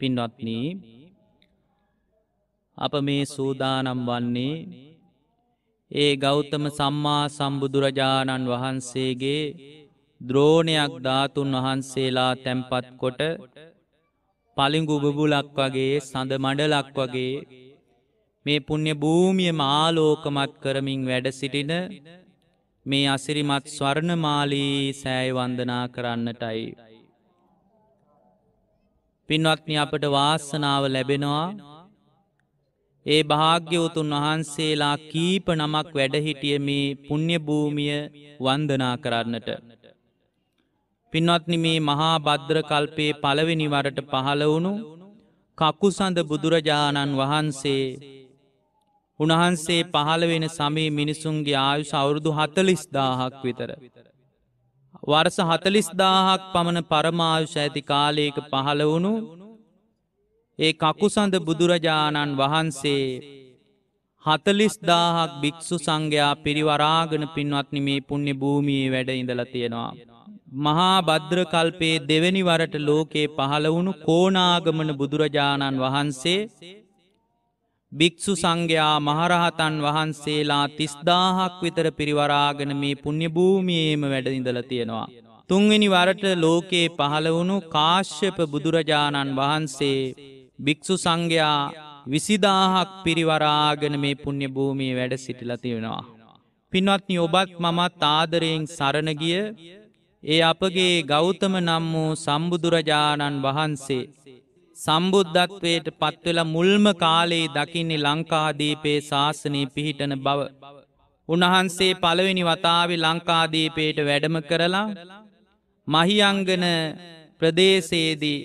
පින්වත්නී අප මේ සූදානම් වන්නේ ඒ ගෞතම සම්මා සම්බුදුරජාණන් වහන්සේගේ ද්‍රෝණයක් ධාතුන් වහන්සේලා තැම්පත් කොට පලිගු බබුලක් වගේ සඳ මඩලක් වගේ මේ පුුණ්‍ය භූමිය මාලෝකමත් කරමින් වැඩ සිටින මේ අසිරිමත් ස්වර්ණමාලී සෑය වන්දනා කරන්නටයි. පින්වත්නි අපට වාසනාව ලැබෙනවා ඒ භාග්‍යවතුන් වහන්සේලා කීප නමක් වැඩහිටිය මේ පුුණ්්‍යභූමිය වන්දනා කරන්නට. පින්වත්නි මේ මහා බද්‍ර කල්පයේ පළවෙනිවරට පහළවුණු කකුසඳ බුදුරජාණන් වහන්සේ උණහන්සේ පහළවෙන සමී මිනිසුන්ගේ ආයු සෞුරුදු හතලිස් දාහක් විතර. වර්ස හතලිස්දාහක් පමණ පරමාවුෂ ඇති කාලයක පහළ වුණු ඒ කකුසඳ බුදුරජාණන් වහන්සේ හතලිස්දාහක් භික්‍ෂු සංඝයා පිරිවරාගෙන පින්වත්නි මේ පුුණ්‍ය භූමියේ වැඩ ඉඳලා තියෙනවා. මහා බද්‍ර කල්පයේ දෙවැනි වරට ලෝකයේ පහළ වුණු කෝනාගමන බුදුරජාණන් වහන්සේ භික්‍ෂු සංඝයා මහරහතන් වහන්සේලා තිස්දාහක් විතර පිරිවරාගෙන මේ පුුණ්‍යභූමියේම වැඩඉඳල තියෙනවා. තුන්වෙනි වරට ලෝකයේ පහළවුණු කාශ්‍යප බුදුරජාණන් වහන්සේ භික්‍ෂු සංඝයා විසිදාහක් පිරිවරාගෙන මේ පුුණ්‍යභූමිය වැඩ සිටිලතිවෙනවා. පින්වත්නි ඔබත් මමත් ආදරයෙන් සරණගිය ඒ අපගේ ගෞතම නම් වූ සම්බුදුරජාණන් වහන්සේ සම්බුද්ධත්වයට පත්වෙල මුල්ම කාලයේ දකින්නේ ලංකාදීපේ ශාසනය පිහිටන බව. උණහන්සේ පළවෙනි වතාවි ලංකාදීපේට වැඩම කරලා මහියංගන ප්‍රදේශයේදී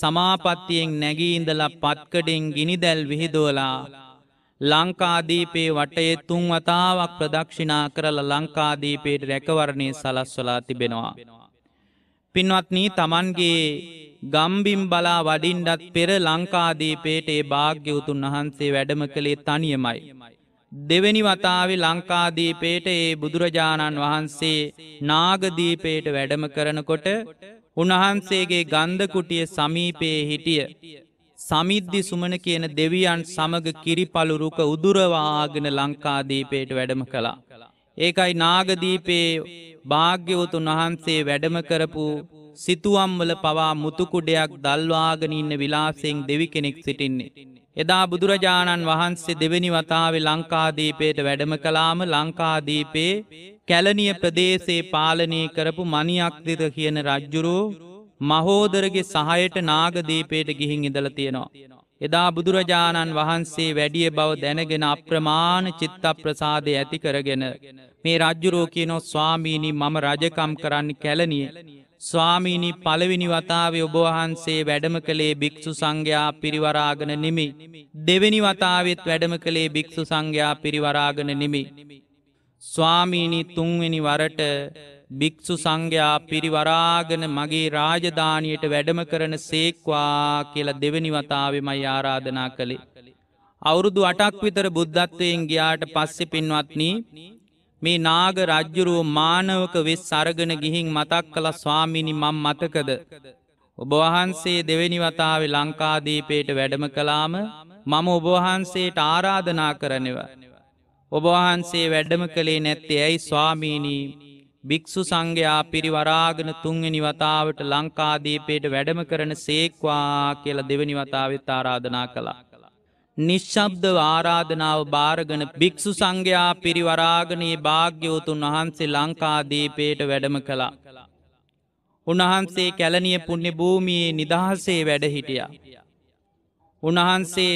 සමාපත්තියෙන් නැගීඉඳලා පත්කඩෙන් ගිනිදැල් විහිදෝලා ලංකාදීපේ වටයේ තුන් වතාවක් ප්‍රදක්ෂිනා කරලා ලංකාදීපේට රැකවරණය සලස්වලා තිබෙනවා. පින්වත්නී තමන්ගේ ගම්බිම් බලා වඩින්ඩත් පෙර ලංකාදීපේට ඒ භාග්‍යවතුන් වහන්සේ වැඩම කළේ තනියමයි. දෙවැනි වතාවේ ලංකාදීපේට ඒ බුදුරජාණන් වහන්සේ නාගදීපේට වැඩම කරනකොට උන්වහන්සේගේ ගන්ධකුටිය සමීපයේ හිටිය. සමිද්ධි සුමන කියන දෙවියන් සමඟ කිරිපලුරුක උදුරවාගෙන ලංකාදීපේට වැඩම කළා. ඒකයි නාගදීපයේ භාග්‍යවතුන් වහන්සේ වැඩම කරපු සිතුවම්වල පවා මුතුකුඩයක් දල්වාගෙන ඉන්න විලාසයෙන් දෙවි කෙනෙක් සිටින්නේ. එදා බුදුරජාණන් වහන්සේ දෙවැනි වතාවේ ලංකාදීපයට වැඩම කලාම ලංකාදීපේ කැලනිය ප්‍රදේශයේ පාලනය කරපු මනියක්දිර කියන රජ්ජුරෝ මහෝදරගේ සහයට නාගදීපයට ගිහින් ඉදල තියෙනවා. එදා බුදුරජාණන් වහන්සේ වැඩිය බව දැනගෙන අප්‍රමාණ චිත්ත ප්‍රසාදය ඇති කරගෙන. මේ රජ්ජුරෝ කියනො ස්වාමීණී මම රජකම් කරන්න කැලනිය. ස්වාමීණි පළවෙනි වතාවේ ඔබවහන්සේ වැඩම කළේ භික්‍ෂු සංඝයා පිරිවරාගෙන නෙමි. දෙවෙනි වතාවෙත් වැඩම කළේ භික්‍ෂු සංඝයා පිරිවරාගෙන නෙමි. ස්වාමීණි තුන්වෙනි වරට භික්‍ෂු සංඝයා පිරිවරාගෙන මගේ රාජධානයට වැඩම කරන සේක්වා කියලා දෙවැනි වතාවමයි ආරාධනා කළේ. අවුරුදු අටක් විතර බුද්ධත්වයෙන් ගියාට පස්සෙ පින්වත්නී මේ නාග රජ්ජුරුව මානවක වෙස් සරගෙන ගිහින් මතක් කළ ස්වාමිනි මං මතකද. ඔබ වහන්සේ දෙවැනි වතාවේ ලංකාදීපයට වැඩම කලාම මම ඔබවහන්සේට ආරාධනා කරනවා. ඔබවහන්සේ වැඩම කළේ නැත්තේ ඇයි ස්වාමීනී භික්‍ෂු සංඝයා පිරිවරාගෙන තුන්ගනි වතාවට ලංකාදීපයට වැඩම කරන සේක්වා කියල දෙවැනි වතාවත් ආරාධනා කලා. නිශ්ශබ්දව ආරාධනාව භාරගන භික්‍ෂු සංඝයා පිරිවරාගනයේ භාග්‍යවතුන් වහන්සේ ලංකාදීපයට වැඩම කළා. උණහන්සේ කැලනිය පුුණ්‍ය භූමියයේ නිදහසේ වැඩහිටිය. උණහන්සේ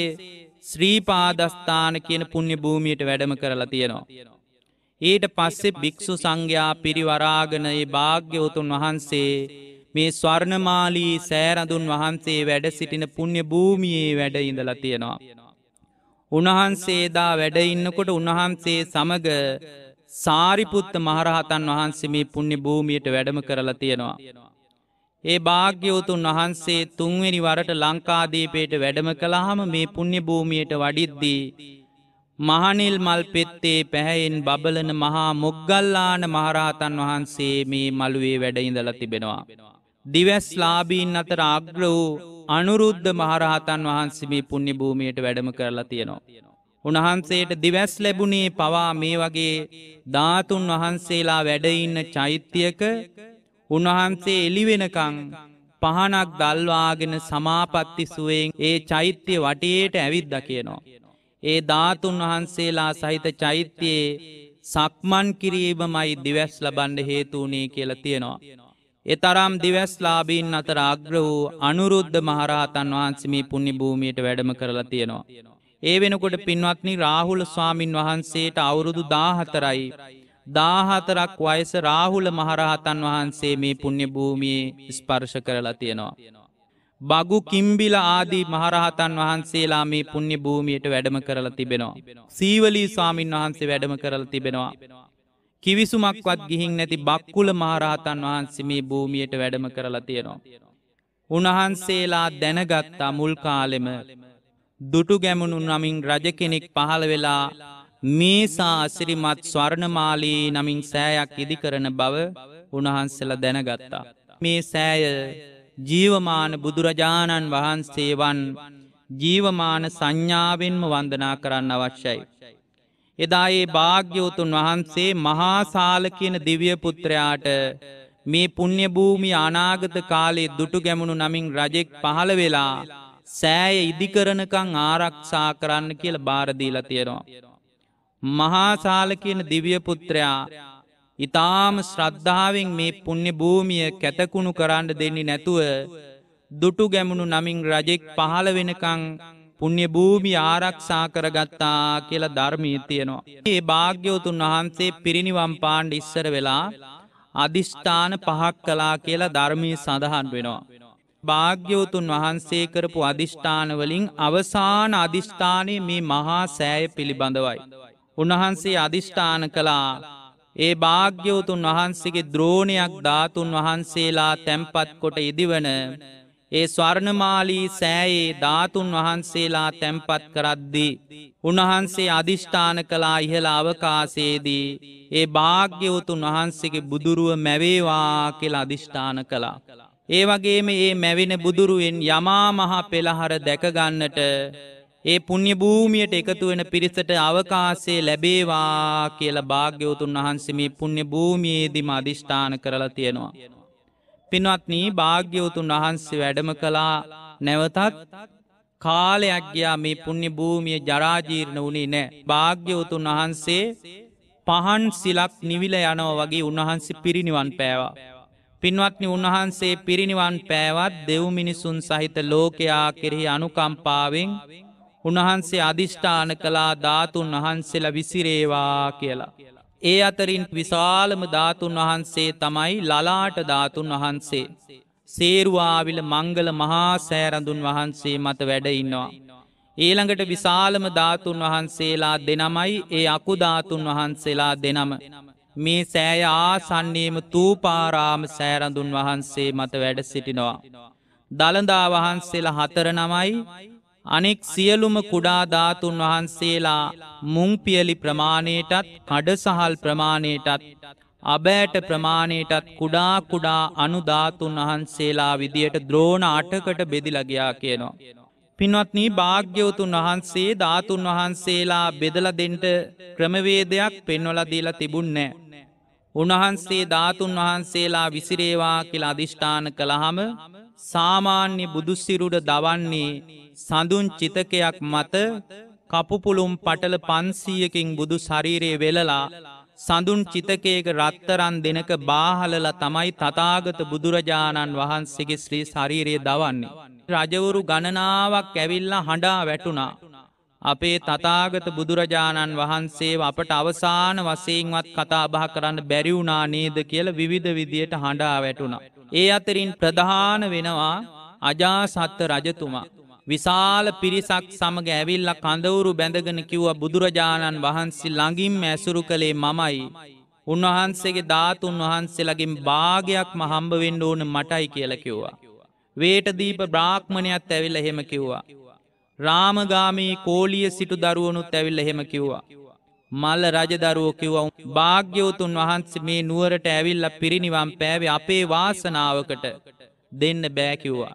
ශ්‍රීපාදස්ථාන කියන පුුණ්‍ය භූමියට වැඩම කරලා තියෙනවා. ඊට පස්සෙ භික්‍ෂු සංඝයා පිරිවරාගනයේ භාග්‍යවතුන් වහන්සේ මේ ස්වර්ණමාලී සෑරඳුන් වහන්සේ වැඩ සිටින පුුණ්‍ය භූමියයේ වැඩඉඳලා තියෙනවා. උණහන්සේදා වැඩඉන්නකොට උණහන්සේ සමග සාරිපුත්ත මහරහතන් වහන්සේ මේ පුුණි භූමියයට වැඩම කරලා තියෙනවා. ඒ භාග්‍යවතුන් වහන්සේ තුන්වෙනි වරට ලංකාදීපයට වැඩම කළහම මේ පුුණ්‍ය භූමියයට වඩිද්දී. මහනිල් මල් පෙත්තේ පැහැයෙන් බබලන මහා මොග්ගල්ලාන මහරහතන් වහන්සේ මේ මළුවේ වැඩඉඳල තිබෙනවා. දිවැස් ලාබීන් අතර අග්‍ර වූ අනුරුද්ධ මහරහතන් වහන්සේ පුුණි භූමියයට වැඩම කරලා තියෙනවා. උන්වහන්සේට දිවැස් ලැබුණේ පවා මේ වගේ ධාතුන් වහන්සේලා වැඩඉන්න චෛත්‍යයක උන්වහන්සේ එලිවෙනකං පහනක් දල්වාගෙන සමාපත්ති සුවෙන් ඒ චෛත්‍ය වටේට ඇවිද්ද කියනවා. ඒ ධාතුන් වහන්සේලා සහිත චෛත්‍යයේ සක්මන් කිරීමමයි දිවැස් ලබන්ඩ හේතුවනේ කියලා තියෙනවා. එතරම් දිවැස්ලාබීන් අතර අග්‍ර වූ අනුරුද්ධ මහරහතන් වහන්සමි පුුණිභූමියට වැඩම කරලා තියෙනවා. ඒ වෙනකොට පින්වත්නි රාහුල ස්වාමින් වහන්සේට අවුරුදු දාහතරයි. දාහතරක් වයස රාහුල මහරහතන් වහන්සේ මේ පුුණ්‍ය භූමියේ ස්පර්ශ කරලා තියෙනවා. බගු කිම්බිල ආදී මහරහතන් වහන්සේලා මේ පුුණ්‍ය භූමියයට වැඩම කරලා තිබෙනවා. සීවලී ස්වාමින් වහන්සේ වැඩම කරලා තිබෙනවා. කිවිසුමක්වත් ගිහින් නැති බක්කුල මහරහතන් වහන්සේ මේ භූමියට වැඩම කරලා තියෙනවා. උණහන්සේලා දැනගත්තා මුල් කාලෙම දුටු ගැමුණු නමින් රජ කෙනෙක් පහළ වෙලා මේසා අසිරිමත් ස්වර්ණමාලී නමින් සෑයක් ඉදිකරන බව උණහන්සලා දැනගත්තා. මේ සෑය ජීවමාන බුදුරජාණන් වහන්සේවන් ජීවමාන සංඥාවෙන්ම වන්දනා කරන්න අවශ්‍යයි. එදා ඒ භාග්‍යවතුන් වහන්සේ මහාසාල කියන දිව්‍යපුත්‍රයාට මේ පුුණ්්‍යභූමි අනාගත කාලේ දුටු ගැමුණු නමින් රජෙක් පහළ වෙලා සෑය ඉදිකරනකං ආරක්ෂා කරන්න කියල බාරදීලා තියෙනවා. මහාසාල කියන දිව්‍යපුත්‍රයා ඉතාම ශ්‍රද්ධාවෙන් මේ පුුණ්‍ය භූමිය කැතකුණු කරන්න දෙන්නේ නැතුව දුටු ගැමුණු නමින් රජෙක් පහළ වෙනකං පුුණ්්‍ය භූමි ආරක්ෂා කරගත්තා කියලා ධර්මී තියෙනවා. ඒ භාග්‍යවතුන් වහන්සේ පිරිනිවම් පාණ්ඩ ඉස්සර වෙලා අධිෂ්ඨාන පහක් කලා කියලා ධර්මී සඳහන් වෙනවා. භාග්‍යවතුන් වහන්සේ කරපු අධිෂ්ඨානවලින් අවසාන අධිෂ්ඨානය මේ මහා සෑය පිළිබඳවයි. උන්වහන්සේ අධිෂ්ඨාන කළා ඒ භාග්‍යවතුන් වහන්සේගේ ද්‍රෝණයක් ධාතුන් වහන්සේලා තැම්පත් කොට ඉදිවන ඒ ස්වර්ණමාලී සෑයේ ධාතුන් වහන්සේලා තැම්පත් කරද්දී. උන්වහන්සේ අධිෂ්ඨාන කලා ඉහළ අවකාසේදී. ඒ භාග්‍යවතුන් වහන්සේගේ බුදුරුව මැවේවා කියලා අධිෂ්ඨාන කලා. ඒ වගේම ඒ මැවෙන බුදුරුවෙන් යමාමහා පෙළහර දැකගන්නට ඒ පුුණ්්‍ය භූමියට එකතු වෙන පිරිසට අවකාසේ ලැබේවා කියල භාග්‍යවතුන් වහන්සේම පුුණ්්‍ය භූමියේදිම අධිෂ්ඨාන කරලා තියෙනවා. පින්වත්නී භාග්‍යවතුන් වහන්සේ වැඩම කළා නැවතත් කාලයක් ගයා මේ පුුණ්‍ය භූමිය ජරාජීර්ණ වුණේ නෑ භාග්‍යවතුන් වහන්සේ පහන් සිලක් නිවිල යනව වගේ උන්වහන්සේ පිරිනිවන් පෑවා. පින්වත්නි උන්වහන්සේ පිරිනිවන් පෑවත් දෙව් මිනිසුන් සහිත ලෝකයා කෙරෙහි අනුකම්පාවෙන් උන්වහන්සේ අධිෂ්ඨාන කලා ධාතුන් වහන්සේලා විසිරේවා කියලා. ඒ අතරින් විශාලම ධාතුන් වහන්සේ තමයි ලලාට ධාතුන් වහන්සේ. සේරුවාවිල මංගල මහා සෑරඳුන් වහන්සේ මත වැඩඉන්නවා. ඊළඟට විශාලම ධාතුන් වහන්සේලා දෙනමයි ඒ අකුධාතුන් වහන්සේලා දෙනම. මේ සෑය ආසන්නේම තූපාරාම සෑරඳුන් වහන්සේ මත වැඩ සිටිනවා. දළදා වහන්සේලා හතර නමයි අනෙක් සියලුම කුඩා ධාතුන් වහන්සේලා මුංපියලි ප්‍රමාණයටත් කඩසහල් ප්‍රමාණයටත් අබෑට ප්‍රමාණයටත් කුඩා කුඩා අනුධාතුන් වහන්සේලා විදියට ද්‍රෝණ අටකට බෙදිලගයා කියනවා. පින්වත්නී භාග්‍යවතුන් වහන්සේ ධාතුන් වහන්සේලා බෙදල දෙන්ට ක්‍රමවේදයක් පෙන්වලදීලා තිබුන්නෑ. උන්වහන්සේ ධාතුන් වහන්සේලා විසිරේවා කියලා අධිෂ්ඨාන කළහම සාමාන්‍ය බුදුස්සිරුට දවන්නේ සඳුන් චිතකයක් මත කපුපුළුම් පටල පන්සීයකින් බුදු ශරීරයේ වෙලලා සඳුන් චිතකයක රත්තරන් දෙනක බාහලලා තමයි තතාගත බුදුරජාණන් වහන්සේගේ ශ්‍රී ශරීරයේ දවන්නේ. රජවරු ගණනාවක් ඇවිල්ලා හඬා වැටුණා. අපේ තතාගත බුදුරජාණන් වහන්සේ අපට අවසාන වසයෙන්වත් කතාබහ කරන්න බැරිවුනා නේද කියල විවිධ විදියට හඬා වැටුණා. ඒ අතරින් ප්‍රධාන වෙනවා අජාසත්ත රජතුමා. විශාල පිරිසක් සමග ඇවිල්ල කඳවුරු බැඳගෙන කිව්ව බුදුරජාණන් වහන්සේ ළඟින් ඇසුරු කළේ මමයි. උන්වහන්සේගේ ධාතුන් වහන්සේලගින් භාගයක් මහම්බවෙන්න ඕන මටයි කියල කිව්වා. වේටදීප බ්‍රාහ්මණයක් ඇවිල්ල හෙම කිව්වා. රාමගාමී කෝලිය සිටු දරුවනුත් ඇවිල්ල හෙම කිව්වා. මල්ල රජදරුවෝ කිව්වවුන් භාග්‍යවතුන් වහන්සේ මේ නුවරට ඇවිල්ල පිරිනිවම් පෑවේ අපේ වාසනාවකට දෙන්න බෑකිව්වා.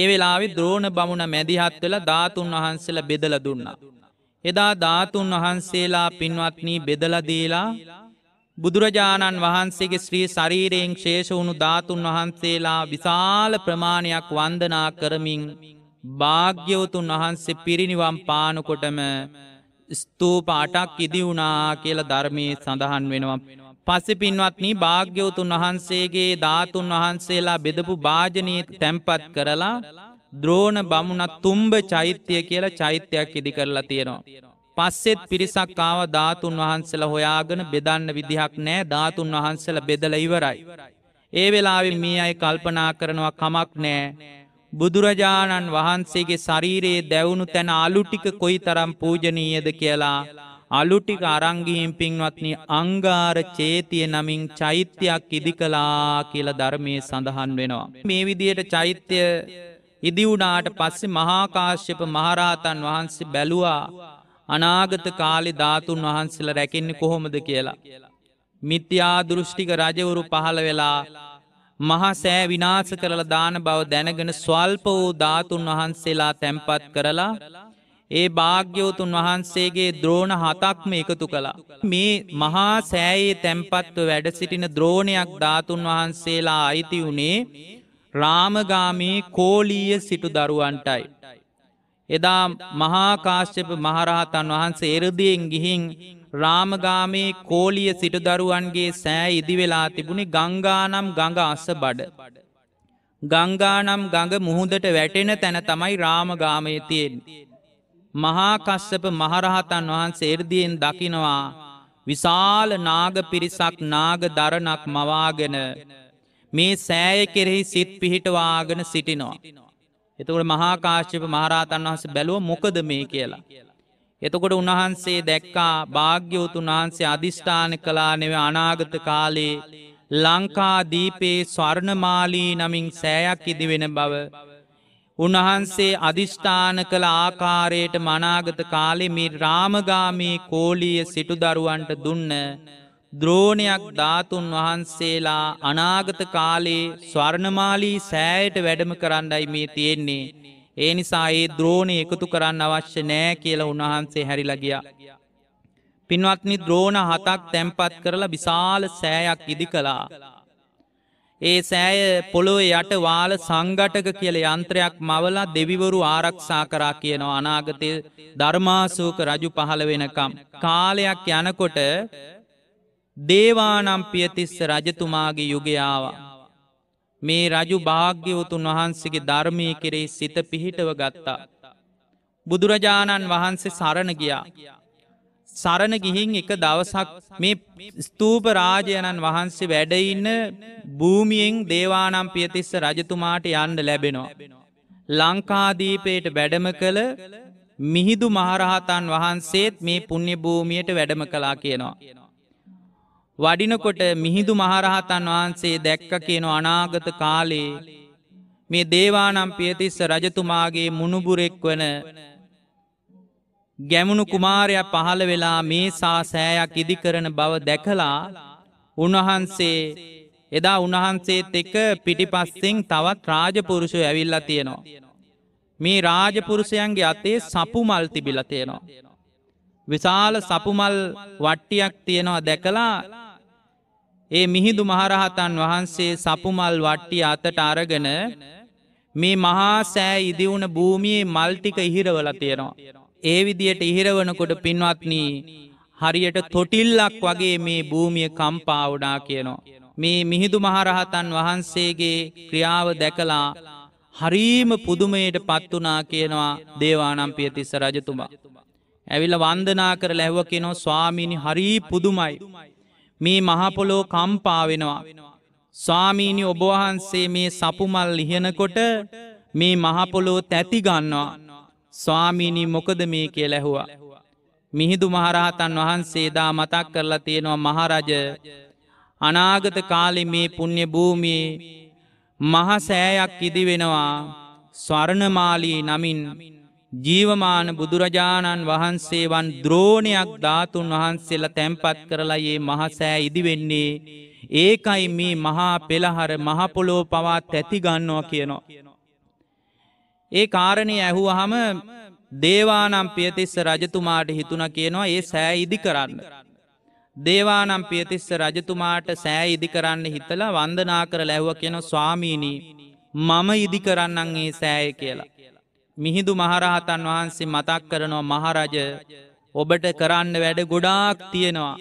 ඒ වෙලාවි ද්‍රෝණ බමුණ මැදිහත්වල ධාතුන් වහන්සේල බෙදල දුන්නා. එදා ධාතුන් වහන්සේලා පින්වත්නී බෙදලදීලා බුදුරජාණන් වහන්සේගේ ශ්‍රී ශරීරයෙන් ශේෂ වුණු ධාතුන් වහන්සේලා විශාල ප්‍රමාණයක් වන්දනා කරමින් භාග්‍යවතුන් වහන්සේ පිරිනිවම් පානකොටම ස්තූපාටක් ඉදිවුණා කියල ධර්මය සඳහන් වෙනවා. පස්සෙ පින්වත්නී භාග්‍යවතුන් වහන්සේගේ ධාතුන් වහන්සේලා බෙදපු භාජනී තැම්පත් කරලා ද්‍රෝණ බමුණත් තුම්භ චෛත්‍යය කියලා චෛත්‍යයක් ඉදි කරලා තියෙනවා. පස්සෙත් පිරිසක් ආව ධාතුන් වහන්සල හොයාගෙන බෙදන්න විදිහක් නෑ ධාතුන් වහන්සල බෙදල ඉවරයි. ඒ වෙලාවෙ මේ අයි කල්පනා කරනවා කමක් නෑ බුදුරජාණන් වහන්සේගේ ශරීරයේ දැවුණු තැන අලුටික කොයි තරම් පූජනීයද කියලා අලුටික අරංගිහිම් පින්වත්නි අංගාර චේතිය නමින් චෛත්‍යයක් ඉදි කලා කියල ධර්මය සඳහන් වෙනවා. මේ විදියට චෛත්‍ය ඉදිවුනාට පස්සෙ මහාකාශ්‍යප මහරාතන් වහන්සේ බැලුවා අනාගත කාලි ධාතුන් වහන්සල රැකෙන්නේ කොහොමද කියලා. මිත්‍යා දෘෂ්ටික රජවරු පහළ වෙලා මහා සෑ විනාස කරලා දාන බව දැනගෙන ස්වල්ප වූ ධාතුන් වහන්සේලා තැන්පත් කරලා ඒ භාග්‍යවතුන් වහන්සේගේ ද්‍රෝණ හතක්ම එකතු කළා. මේ මහා සෑයේ තැන්පත්ව වැඩ සිටින ද්‍රෝණයක් ධාතුන් වහන්සේලා අයිති වුණේ රාමගාමී කෝලීය සිටු දරුවන්ටයි. එදා මහාකාශ්‍යප මහරහතන් වහන්සේ එරදියෙන් ගිහින් රාමගාමේ කෝලිය සිටදරුවන්ගේ සෑ ඉදිවෙලා තිබුණි ගංගානම් ගඟ අස බඩ. ගංගානම් ගඟ මුහුදට වැටෙන තැන තමයි රාමගාමය තියෙන්. මහාකස්සප මහරහතන් වහන්සේ එර්දියෙන් දකිනවා විශාල නාග පිරිසක් නාග දරණක් මවාගෙන මේ සෑය කෙරෙහි සිත් පිහිටවාගෙන සිටිනවා. එතකට මහාකාශ්‍යප මහරහතන් වහස බැලුව මොකද මේ කියලා. එතකොට උන්වහන්සේ දැක්කා භාග්‍යවතුන් වහන්සේ අධිෂ්ඨාන කලා නෙව අනාගත කාලේ ලංකා දීපේ ස්වර්ණමාලී නමින් සෑයක් ඉදිවෙන බව. උන්වහන්සේ අධිෂ්ඨාන කළ ආකාරයට මනාගත කාලෙ මේ රාමගාමී කෝලීය සිටුදරුවන්ට දුන්න. ද්‍රෝණයක් ධාතුන් වහන්සේලා අනාගත කාලේ ස්වර්ණමාලී සෑයට වැඩම කරන්නයි මේ තියෙන්නේ. ඒ නිසා ඒ ද්‍රෝණය එකතු කරන්න අවශ්‍ය නෑ කියලා උන්වහන්සේ හැරිලගියා. පින්වත්නි ද්‍රෝණ හතක් තැම්පත් කරලා විශාල සෑයක් ඉදි කළා. ඒ සෑය පොළොව යට වාල සංගටක කියල යන්ත්‍රයක් මවලා දෙවිවරු ආරක්ෂා කරා කියනවා අනාගතය ධර්මාසූක රජු පහළ වෙනකම්. කාලයක් යනකොට දේවානම් පියතිස්ස රජතුමාගේ යුගයාවා. මේ රජු භාග්‍යවතුන් වහන්සේගේ ධර්මය කෙරෙහි සිත පිහිටව ගත්තා. බුදුරජාණන් වහන්සේ සරණ ගියා. සරණ ගිහින් එක දවසක් මේ ස්තූප රාජයණන් වහන්සේ වැඩඉන්න භූමියෙන් දේවානම් පියතිස්ස රජතුමාට යන්ඩ ලැබෙනවා. ලංකාදීපයට වැඩම කළ මිහිදු මහරහතන් වහන්සේත් මේ පුුණ්‍ය භූමියයට වැඩම කලා කියනවා. වඩිනකොට මිහිදු මහරහතන් වහන්සේ දැක්ක කියන අනාගත කාලේ මේ දේවානම් පියතිස්ස රජතුමාගේ මුණුබුරෙක් වන ගැමුණු කුමාරයක් පහළ වෙලා මේ සා සෑයක් ඉදිකරන බව දැකලා උන්වහන්සේ එදා උන්වහන්සේත් එක පිටිපස්සෙන් තවත් රාජපුරුෂු ඇවිල්ලා තියෙනවා. මේ රාජපුරුෂයන්ගේ අතේ සපුමල් තිබිල තියෙනවා. විශාල සපුමල් වට්ටියක් තියෙනවා දැකලා ඒ මිහිදු මහරහතන් වහන්සේ සපුමල් වට්ටි අතට අරගෙන මේ මහා සෑ ඉදිවුණ භූමියේ මල්ටික ඉහිරවල තියෙනවා. ඒ විදියට ඉහිරවනකොට පින්වත්නී හරියට තොටිල්ලක් වගේ මේ භූමිය කම්පාවඩා කියනවා. මේ මිහිදු මහරහතන් වහන්සේගේ ක්‍රියාව දැකලා හරීම පුදුමයට පත්වනා කියනවා දේවානම්පිය තිස්ස රජතුමා. ඇවිල වන්දනා කර ලැහව කියනෝ ස්වාමීණි හරී පුදුමයි. මේ මහපොලෝ කම්පා වෙනවා. ස්වාමීනි ඔබවහන්සේ මේ සපුමල් ලිහනකොට මේ මහපොලෝ තැතිගන්නවා. ස්වාමීනී මොකද මේ කිය ලැහුවා. මිහිදු මහරහතන් වහන්සේදා මතක් කරලා තියෙනවා මහරජ අනාගත කාලි මේ පුුණ්්‍ය භූමියේ මහසෑයක් ඉදිවෙනවා ස්වර්ණමාලී නමින් ජීවමාන බුදුරජාණන් වහන්සේ වන් ද්‍රෝණයක් ධාතුන් වහන්සේල තැන්පත් කරලා ඒ මහසෑ ඉදිවෙන්නේ. ඒකයි මේ මහා පෙළහර මහපොලෝ පවාත් ඇතිගන්නවා කියනවා. ඒ කාරණය ඇහු අහම දේවානම් පියතිස්ස රජතුමාට හිතුන කියනවා ඒ සෑ ඉදි කරන්න. දේවානම් පියතිස්ස රජතුමාට සෑ ඉදි කරන්න හිතලා වන්දනා කර ලැහුව කියන ස්වාමීණී මම ඉදි කරන්නන් ඒ සෑය කියලා. මිහිදු මහරහතන් වහන්සේ මතක් කරනවා මහරජ ඔබට කරන්න වැඩ ගොඩාක් තියෙනවා.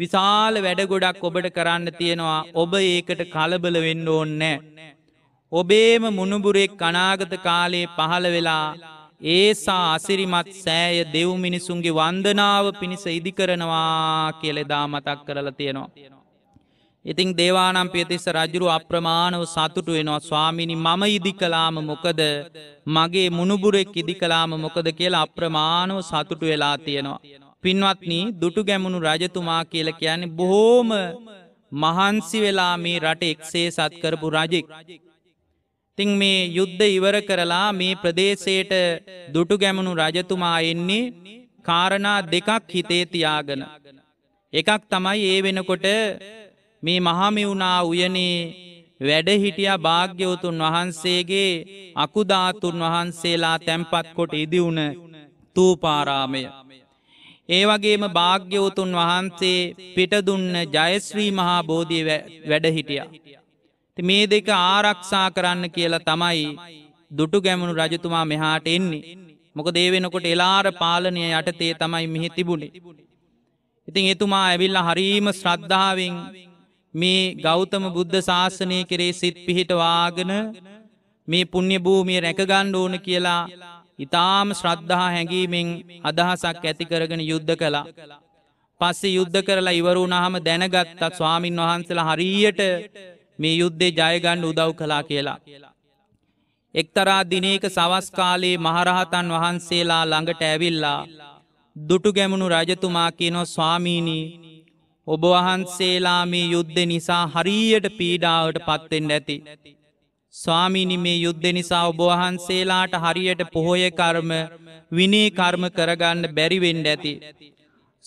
විශාල වැඩගොඩක් ඔබට කරන්න තියෙනවා ඔබ ඒකට කලබල වෙන්න ඕන්නෑ. ඔබේම මුණුබුරෙක් අනාගත කාලයේ පහළ වෙලා ඒසා අසිරිමත් සෑය දෙව් මිනිසුන්ගේ වන්දනාව පිණිස ඉදිකරනවා කියලෙදා මතක් කරලා තියෙනවා. ඉතිං දේවානම් පියතිස්ස රජුරු අප්‍රමාණව සතුටු වෙනවා ස්වාමිනි මම ඉදිකලාම මොකද මගේ මුණුබුරෙක් ඉදිකලාම මොකද කියලා අප්‍රමාණව සතුටු වෙලා තියෙනවා. පින්වත්නී දුටු ගැමුණු රජතුමා කියල කියන්නේ බොහෝම මහන්සි වෙලා මේ රට එක්සේ සත්කරපු රජෙක්. තිං මේ යුද්ධ ඉවර කරලා මේ ප්‍රදේශයට දුටු ගැමුණු රජතුමා එන්නේ කාරණා දෙකක් හිතේ තියාගෙන. එකක් තමයි ඒ වෙනකොට මේ මහමිවුණා උයනේ වැඩහිටියා භාග්‍යවතුන් වහන්සේගේ අකුධාතුන් වහන්සේලා තැන්පත් කොට ඉදිවුණ තූපාරාමය. ඒවගේම භාග්‍යවතුන් වහන්සේ පිටදුන්න ජයස්්‍රී මහා බෝධිය වැඩහිටිය. මේ දෙක ආරක්ෂා කරන්න කියලා තමයි දුටු ගැමුණු රජතුමා මෙහාට එන්නේ. මොක දේවෙනකොට එලාර පාලනය යටතේ තමයි මෙහි තිබුණි. ඉතින් එතුමා ඇවිල්ල හරීම ශ්‍රද්ධාවෙන් මේ ගෞතම බුද්ධ ශාසනය කරේ සිත් පිහිටවාගෙන මේ පුුණ්‍ය භූමිය රැකගණ්ඩ ඕන කියලා ඉතාම ශ්‍රද්ධහා හැඟීමෙන් අදහසක් ඇතිකරගෙන යුද්ධ කළා. පස්සේ යුද්ධ කරලා ඉවරුණහම දැනගත්තත් ස්වාමින් වහන්සලා හරියට මේ යුද්ධේ ජයගණ්ඩ උදව් කලා කියලා. එක්තරා දිනේක සවස්කාලයේ මහරහතන් වහන්සේලා ළඟට ඇවිල්ලා. දුටු ගැමුණු රජතුමා කියනො ස්වාමීණී ඔබ වහන්සේලා මේ යුද්ධ නිසා හරියට පීඩාවට පත්තෙන් ඇති. ස්වාමිනි මේ යුද්ධ නිසා ඔබ වහන්සේලාට හරියට පොහොය කර්ම විනේ කර්ම කරගන්න බැරිවෙන්ඩ ඇති.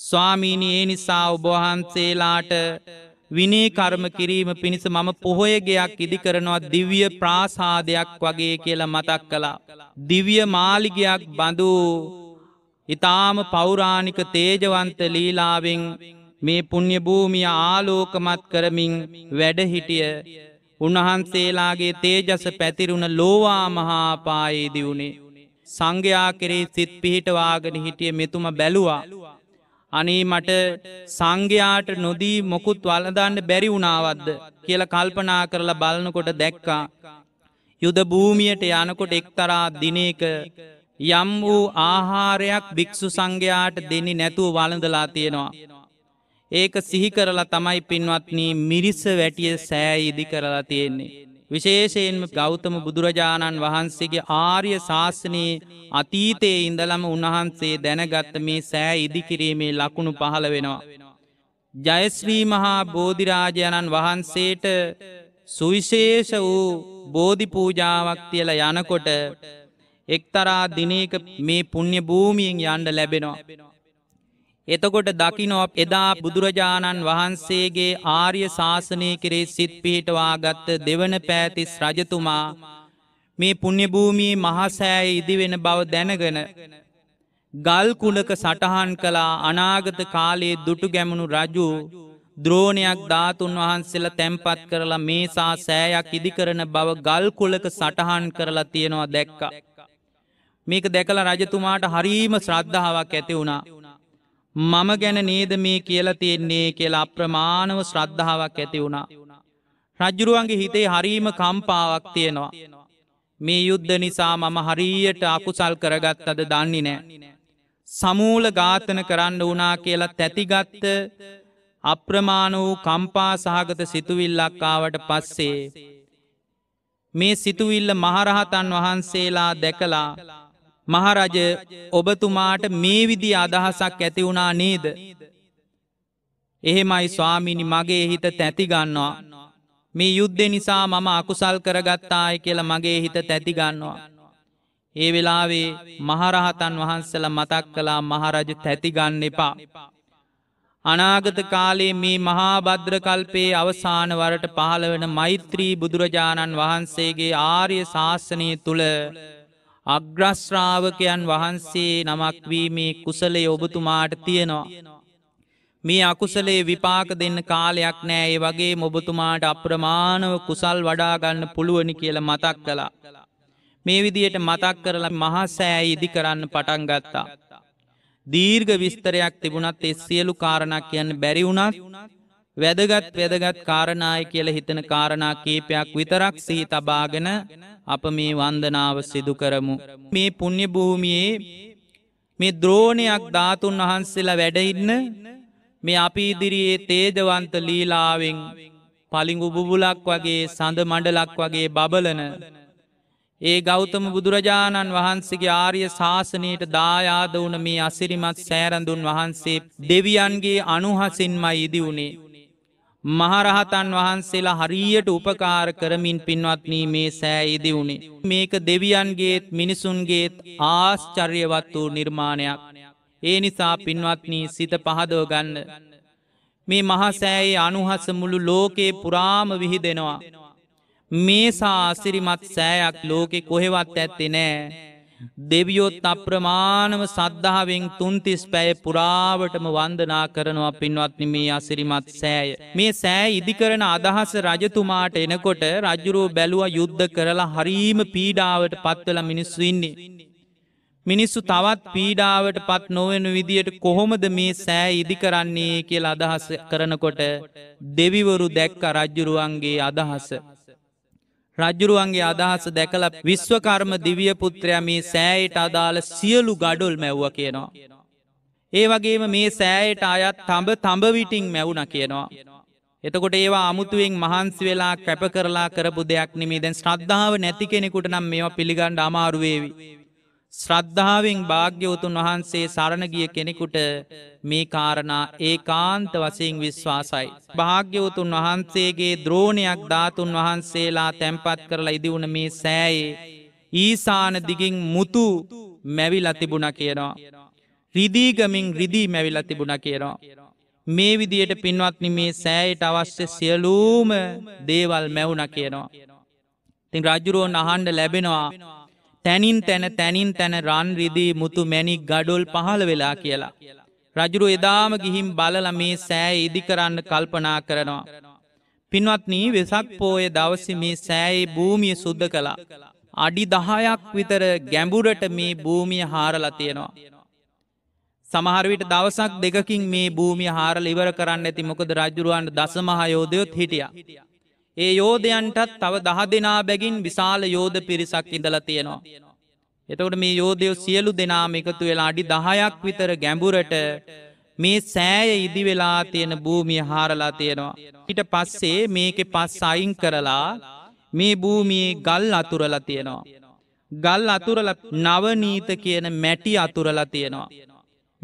ස්වාමීනි ඒ නිසා ඔබ වහන්සේලාට විනේ කර්ම කිරීම පිණිස මම පොහොයගයක් ඉදි කරනවා දිව්‍ය ප්‍රාසාදයක් වගේ කියලා මතක් කලා. දිව්‍ය මාලිගයක් බඳූ ඉතාම පෞරාණික තේජවන්ත ලීලාවෙන් මේ පුුණ්්‍ය භූමිය ආලෝකමත් කරමින් වැඩහිටිය උන්වහන්සේලාගේ තේජස පැතිරුණ ලෝවා මහාපායේදි වුණේ. සංඝයා කෙරේ සිත් පිහිටවාගෙන හිටිය මෙතුම බැලුවා. අනේ මට සංඝයාට නොදී මොකුත් වලදන්න බැරි වුණාවද්ද කියල කල්පනා කරලා බලනකොට දැක්කා. යුද භූමියට යනකොට එක්තරා දිනයක යම් වූ ආහාරයක් භික්‍ෂු සංඝයාට දෙනි නැතුව වලඳලා තියෙනවා. ඒක සිහිකරලා තමයි පින්වත්නී මිරිස වැටිය සෑ ඉදි කරලා තියෙන්නේ. විශේෂයෙන්ම ගෞතම බුදුරජාණන් වහන්සේගේ ආර්ය ශාසනයේ අතීතයේ ඉඳලම උන්වහන්සේ දැනගත්ත මේ සෑ ඉදිකිරීමේ ලකුණු පහළ වෙනවා. ජයස්්‍රී මහා බෝධිරාජයණන් වහන්සේට සුවිශේෂ වූ බෝධි පූජාවක් තියල යනකොට එක්තරා දිනක මේ පුුණ්‍ය භූමියෙන් යන්ඩ ලැබෙනවා. එතකොට දකිනෝ එදා බුදුරජාණන් වහන්සේගේ ආර්ය ශාසනය කෙරේ සිත් පිහිටවාගත්ත දෙවන පෑතිස් රජතුමා මේ පුුණ්‍යභූමී මහසෑය ඉදිවෙන බව දැනගෙන ගල්කුලක සටහන් කලා අනාගත කාලයේ දුටු ගැමුණු රජු ද්‍රෝණයක් ධාතුන් වහන්සේලා තැන්පත් කරලා මේසා සෑයක් ඉදිකරන බව ගල්කුලක සටහන් කරලා තියෙනවා දැක්කා. මේක දැකලා රජතුමාට හරීම ශ්‍රද්ධාවක් ඇති වුණා. මම ගැන නේද මේ කියලා තියෙන්නේ කියලා අප්‍රමාණව ශ්‍රද්ධාවක් ඇති වුණා. රජ්ජුරුවන්ගේ හිතේ හරීම කම්පාවක් තියෙනවා. මේ යුද්ධ නිසා මම හරියට අකුසල් කරගත් අද දන්නේ නෑ. සමූල ඝාතන කරන්න වනා කියලා තැතිගත්ත අප්‍රමාණ වූ කම්පා සහගත සිතුවිල්ලක්කාවට පස්සේ. මේ සිතුවිල්ල මහරහතන් වහන්සේලා දැකලා මහරජ ඔබතුමාට මේ විදි අදහසක් ඇතිවුණා නේද. එහෙමයි ස්වාමිනි මගේ හිත තැතිගන්නවා. මේ යුද්ධෙ නිසා මම අකුසල් කරගත්තාය කියල මගේ හිත තැතිගන්නවා. ඒ වෙලාවේ මහරහතන් වහන්සල මතක් කලා මහරජ තැතිගන්න එපා. අනාගත කාලේ මේ මහාබද්‍ර කල්පයේ අවසාන වරට පහළ වන මෛත්‍රී බුදුරජාණන් වහන්සේගේ ආර්ය ශාසනය තුළ අග්‍රශ්‍රාවකයන් වහන්සේ නමක් වීමේ කුසලේ ඔබතුමාට තියෙනවා. මේ අකුසලේ විපාක දෙන්න කාලයක් නෑ ඒ වගේ මොබතුමාට අප්‍රමාණව කුසල් වඩාගන්න පුළුවනි කියල මතක් කලා. මේ විදියට මතක් කරලා මහසෑ ඉදි කරන්න පටන් ගත්තා. දීර්ග විස්තරයක් තිබුණත් එස් සියලු කාරණක් කියන්න බැරි වුණත් වැදගත් වැදගත් කාරණාය කියල හිතන කාරණා කීපයක් විතරක් සහි තබාගෙන අප මේ වන්දනාව සිදු කරමු. මේ පුුණ්්‍ය භූමියයේ මේ ද්‍රෝණයක් ධාතුන් වහන්සේලා වැඩඉන්න මේ අපි ඉදිරියේ තේජවන්ත ලීලාවෙන් පලිගු බුබුලක් වගේ සඳ මඩලක් වගේ බබලන. ඒ ගෞතම බුදුරජාණන් වහන්සේගේ ආර්ය ශාසනයට දායාද වුන මේ අසිරිමත් සෑරඳුන් වහන්සේ දෙවියන්ගේ අනුහසින්මයි ඉදි වුණේ. මහරහතන් වහන්සේලා හරියට උපකාර කරමින් පින්වත්නී මේ සෑයිදි වුණේ. මේක දෙවියන්ගේත් මිනිසුන්ගේත් ආශ්චර්යවත් වූ නිර්මාණයක්. ඒ නිසා පින්වත්නී සිත පහදව ගන්න. මේ මහසෑයේ අනුහස මුළු ලෝකේ පුරාම විහිදෙනවා. මේ සා අසිරිමත් සෑයක් ලෝකෙ කොහෙවත් ඇත්තේ නෑ. දෙවියොත් අප්‍රමාණව සද්ධාවෙන් තුන්තිස් පැය පුරාවටම වන්දනා කරනවා පින්වත්න මේ අසිරිමත් සෑය. මේ සෑ ඉදිකරන අදහස රජතුමාට එනකොට රජුරෝ බැලුව යුද්ධ කරලා හරීම පීඩාවට පත්වල මිනිස්සු ඉන්නේ. මිනිස්සු තවත් පීඩාවට පත් නොවෙන විදියට කොහොමද මේ සෑ ඉදි කරන්නේ කියල අදහස කරනකොට දෙවිවරු දැක්ක රජ්ජුරුවන්ගේ අදහස. රජ්ජුරුවන්ගේ අදහස දැකල විශ්වකර්ම දිවිය පුත්‍රයා මේ සෑයට අදාළ සියලු ගඩොල් මැව්ව කියනවා. ඒ වගේම මේ සෑයට අයත් තඹ තඹවිටිං මැවුණ කියනවා. එතකොට ඒවා අමුතුවෙන් මහන්සි වෙලා කැප කරලා කරපු දෙයක් නෙමේ දැන් ශ්‍රද්ධාව නැති කෙනෙකුට නම් මේවා පිළිගණ්ඩ අමාරුවේවි. ශ්‍රද්ධාවෙන් භාග්‍යවතුන් වහන්සේ සරණගිය කෙනෙකුට මේ කාරණා ඒ කාන්ත වසිං විශ්වාසයි. භාග්‍යවතුන් වහන්සේගේ ද්‍රෝණයක් ධාතුන් වහන්සේලා තැන්පත් කරලා ඉදිවුණ මේ සෑයේ. ඊසාන දිගින් මුතු මැවිල තිබුණ කියනවා. රිදීගමින් රිදී මැවිල තිබුණ කියනවා. මේ විදියට පින්වත්නි මේ සෑයට අවශ්‍ය සියලූම දේවල් මැවුණ කියනවා. තින් රජුරුවන් අහන්ඩ ලැබෙනවා. තැනින් තැන තැනින් තැන රන්රිදී මුතු මැනික් ගඩොල් පහළ වෙලා කියලා. රජුරු එදාම ගිහිම් බලල මේ සෑ ඉදි කරන්න කල්පනා කරනවා. පින්වත්නී වෙසක් පෝය දවස මේ සෑයි භූමිය සුද්ධ කලා. අඩි දහයක් විතර ගැඹුරට මේ භූමිය හාරලා තියෙනවා. සමහරවිට දවසක් දෙකකින් මේ භූමිය හාරල ඉවර කරන්න ඇති මොකද රජුරුවන්ට දසමහයෝදයොත් හිටිය. ඒ යෝධයන්ටත් තව දහ දෙනා බැගින් විශාල යෝධ පිරිසක් ඉඳල තියෙනවා. එතකට මේ යෝධයෝ සියලු දෙනාම එකතු වෙලා අඩි දහයක් විතර ගැඹුරට මේ සෑය ඉදි වෙලා තියෙන භූමිය හාරලා තියෙනවා. හිට පස්සේ මේකෙ පස් අයින් කරලා මේ භූමියේ ගල් අතුරලා තියෙනවා. ගල් අතුරල නවනීත කියන මැටි අතුරලා තියෙනවා.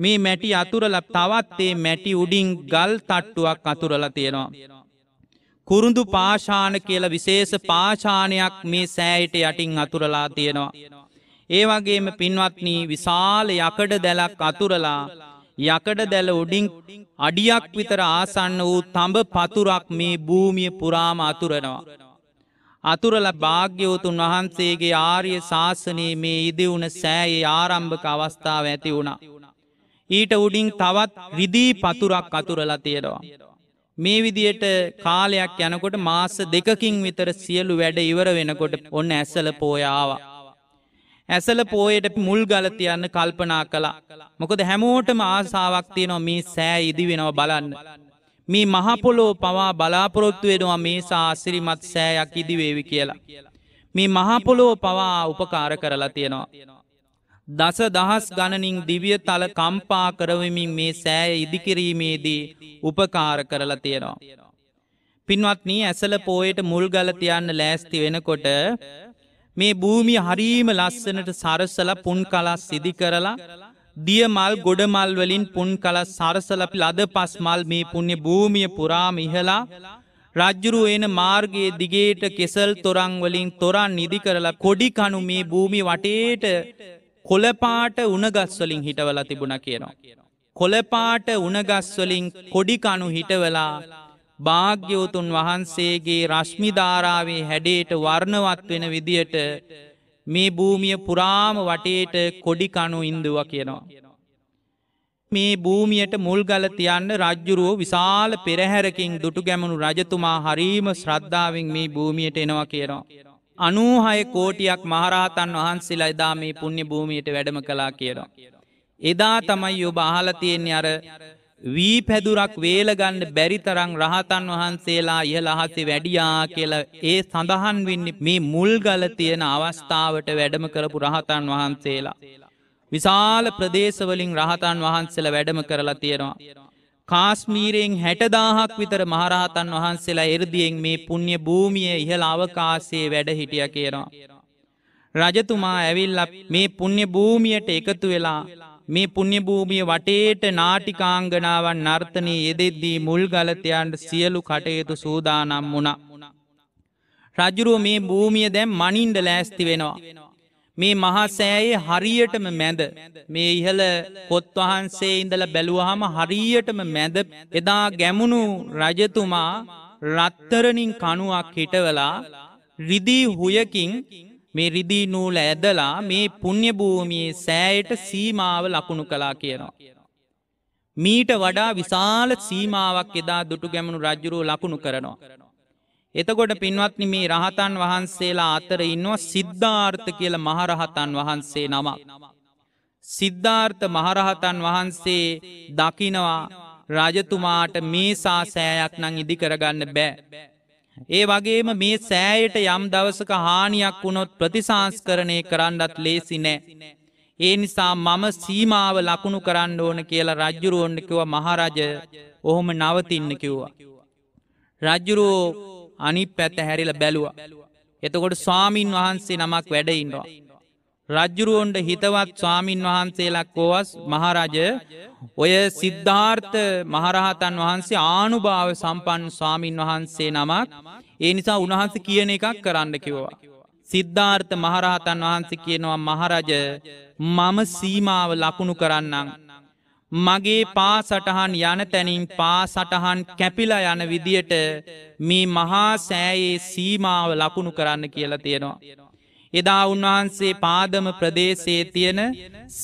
මේ මැටි අතුරල තවත් ඒ මැටි උඩින් ගල් තට්ටුවක් අතුරලා තියෙනවා. කුරුඳු පාශාන කියල විශේෂ පාශානයක් මේ සෑයට යටින් අතුරලා තියෙනවා. ඒ වගේම පින්වත්නී විශාල යකඩ දැලක් අතුරලා යකඩ දැල උඩින් අඩියක් විතර ආසන්න වූ තඹ පතුරක් මේ භූමිය පුරාම අතුරනවා. අතුරල භාග්‍යවතුන් වහන්සේගේ ආර්ය ශාසනයේ මේ ඉදිවුණ සෑයේ ආරම්භක අවස්ථාව ඇති වුණා. ඊට උඩින් තවත් විදී පතුරක් අතුරලා තියෙනවා. මේ විදියට කාලයක් යනකොට මාස දෙකකින් විතර සියලු වැඩ ඉවර වෙනකොට ඔන්න ඇසල පෝයාවා. ඇසල පෝයට මුල් ගලතියන්න කල්පනා කලා. මොකද හැමෝටම ආසාාවක්තිය නො මේ සෑ ඉදි වෙනව බලන්න. මේ මහපොලෝ පවා බලාපොරොත්තු වෙනවා මේ සාසිරිමත් සෑයක් ඉදිවේවි කියලා. මේ මහපොලෝ පවා උපකාර කරලා තියෙනවා. දස දහස් ගණනින් දිවිය තල කම්පා කරවමින් මේ සෑය ඉදිකිරීමේදී උපකාර කරලා තියෙනවා. පින්වත්නී ඇසල පෝයට මුල්ගල තියන්න ලෑස්ති වෙනකොට මේ භූමි හරීම ලස්සනට සරසල පුන් කලස් සිදි කරලා දිය මල් ගොඩමල් වලින් පුන් කලස් සරසලපි ලද පස් මල් මේ පුුණ්‍ය භූමිය පුරාම ඉහලා රජ්ජුරු එන මාර්ගයේ දිගේට කෙසල් තොරංවලින් තොරන් නිදි කරලා කොඩිකනු මේ භූමි වටේට කොලපාට උනගස්වලින් හිටවලා තිබුණ කියනවා. කොලපාට උනගස්වලින් කොඩිකණු හිටවලා භාග්‍යවතුන් වහන්සේගේ රශ්මිධාරාවේ හැඩේට වර්ණවත් වෙන විදියට මේ භූමිය පුරාම වටේට කොඩිකණු ඉන්දුව කියනවා. මේ භූමියට මුල්ගල තියන්න රජ්ජුරුවෝ විශාල පෙරහැරකින් දුටු ගැමනු රජතුමා හරීම ශ්‍රද්ධාවෙන් මේ භූමියට එනවා කියනවා. අනූහය කෝටියක් මහරහතන් වහන්සේලා එදා මේ පුුණ්‍ය භූමියට වැඩම කලා කියලා. එදා තමයි ඔබ අහලතියෙන්නේ අර වී පැදුරක් වේලගන්න බැරිතරං රහතන් වහන්සේලා ඉහළ අහසේ වැඩියා කියල ඒ සඳහන් වෙන්න මේ මුල්ගල තියෙන අවස්ථාවට වැඩම කරපු රහතන් වහන්සේලා. විශාල ප්‍රදේශවලින් රහතන් වහන්සේලා වැඩම කරලා තියෙනවා. කාස්මීරයෙන් හැටදාහක් විතර මහරහතන් වහන්සේලා එරදියෙන් මේ පුුණ්්‍ය භූමිය ඉහළ අවකාසේ වැඩ හිටිය කියනවා. රජතුමා ඇවිල්ල මේ පුුණ්්‍ය භූමියට එකතු වෙලා මේ පුුණ්්‍ය භූමිය වටේට නාටිකාංගනාවන් නර්තනී යෙදෙද්දී මුල් ගලතයන්ට සියලු කටයුතු සූදානම් වුණ. රජුරුව මේ භූමිය දැම් මනින්ඩ ලෑස්ති වෙනවා. මේ මහා සෑයේ හරියටම මැද මේ ඉහළ පොත් වහන්සේ ඉඳල බැලුවහම හරියටම මැද එදා ගැමුණු රජතුමා රත්තරණින් කණුවක් හිටවලා රිදී හුයකින් මේ රිදී නූල ඇදලා මේ පුුණ්්‍යභූමියේ සෑයට සීමාව ලකුණු කලා කියනවා. මීට වඩා විශාල සීමාවක් එදා දුටු ගැමුණු රජ්ජුරුව ලකුණු කරනවා. එතකොට පින්වත්නි මේ රහතන් වහන්සේලා අතර ඉන්නවා සිද්ධාර්ථ කියල මහරහතන් වහන්සේ නමක්. සිද්ධාර්ථ මහරහතන් වහන්සේ දකිනවා රජතුමාට මේ සා සෑයක් නං ඉදි කරගන්න බෑ. ඒ වගේම මේ සෑයට යම් දවසක හානියක් වුණොත් ප්‍රතිසංස්කරණය කරන්නත් ලේසි නෑ. ඒ නිසා මම සීමාව ලකුණු කරන්න ඕන කියලා රජ්ජුරුවොන්ඩකිව මහරජ ඔහොම නවතින්න කිව්වා. රජ්ජුරුවෝ අනි පැත හැරිල බැලුවා. එතකොට ස්වාමීන් වහන්සේ නමක් වැඩඉන්නවා. රජ්ජුරුවොන්ට හිතවත් ස්වාමීන් වහන්සේලක් කෝවස් මහරජ ඔය සිද්ධාර්ථ මහරහතන් වහන්සේ ආනුභාව සම්පන් ස්වාමීන් වහන්සේ නමක් ඒ නිසා උණහන්ස කියන එකක් කරන්න කිවවා. සිද්ධාර්ථ මහරහතන් වහන්සේ කියනවා මහරජ මම සීමාව ලකුණු කරන්නම්. මගේ පා සටහන් යන තැනින් පා සටහන් කැපිලා යන විදියට මේ මහා සෑයේ සීමාව ලකුණු කරන්න කියලා තියෙනවා. එදා උන්වහන්සේ පාදම ප්‍රදේශයේ තියෙන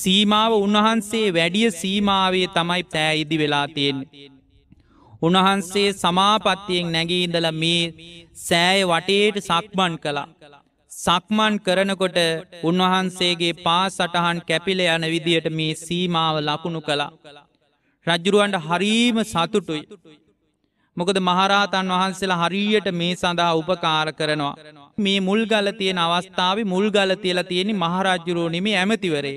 සීමාව උන්වහන්සේ වැඩිය සීමාවේ තමයි තෑ ඉදි වෙලා තියෙන්. උන්වහන්සේ සමාපත්තියෙන් නැගීඉඳල මේ සෑය වටේට සක්මන් කලා. සක්මන් කරනකොට උන්වහන්සේගේ පා සටහන් කැපිල යන විදියට මේ සීමාව ලකුණු කළා. රජ්ජුරුවන්ට හරීම සතුටුයි. මොකද මහරහතන් වහන්සේලා හරියට මේ සඳහා උපකාර කරනවා. මේ මුල්ගල තියෙන අවස්ථාව මුල්ගල තියලා තියෙනෙ මහරජ්ජුරෝනිමේ ඇමතිවරේ.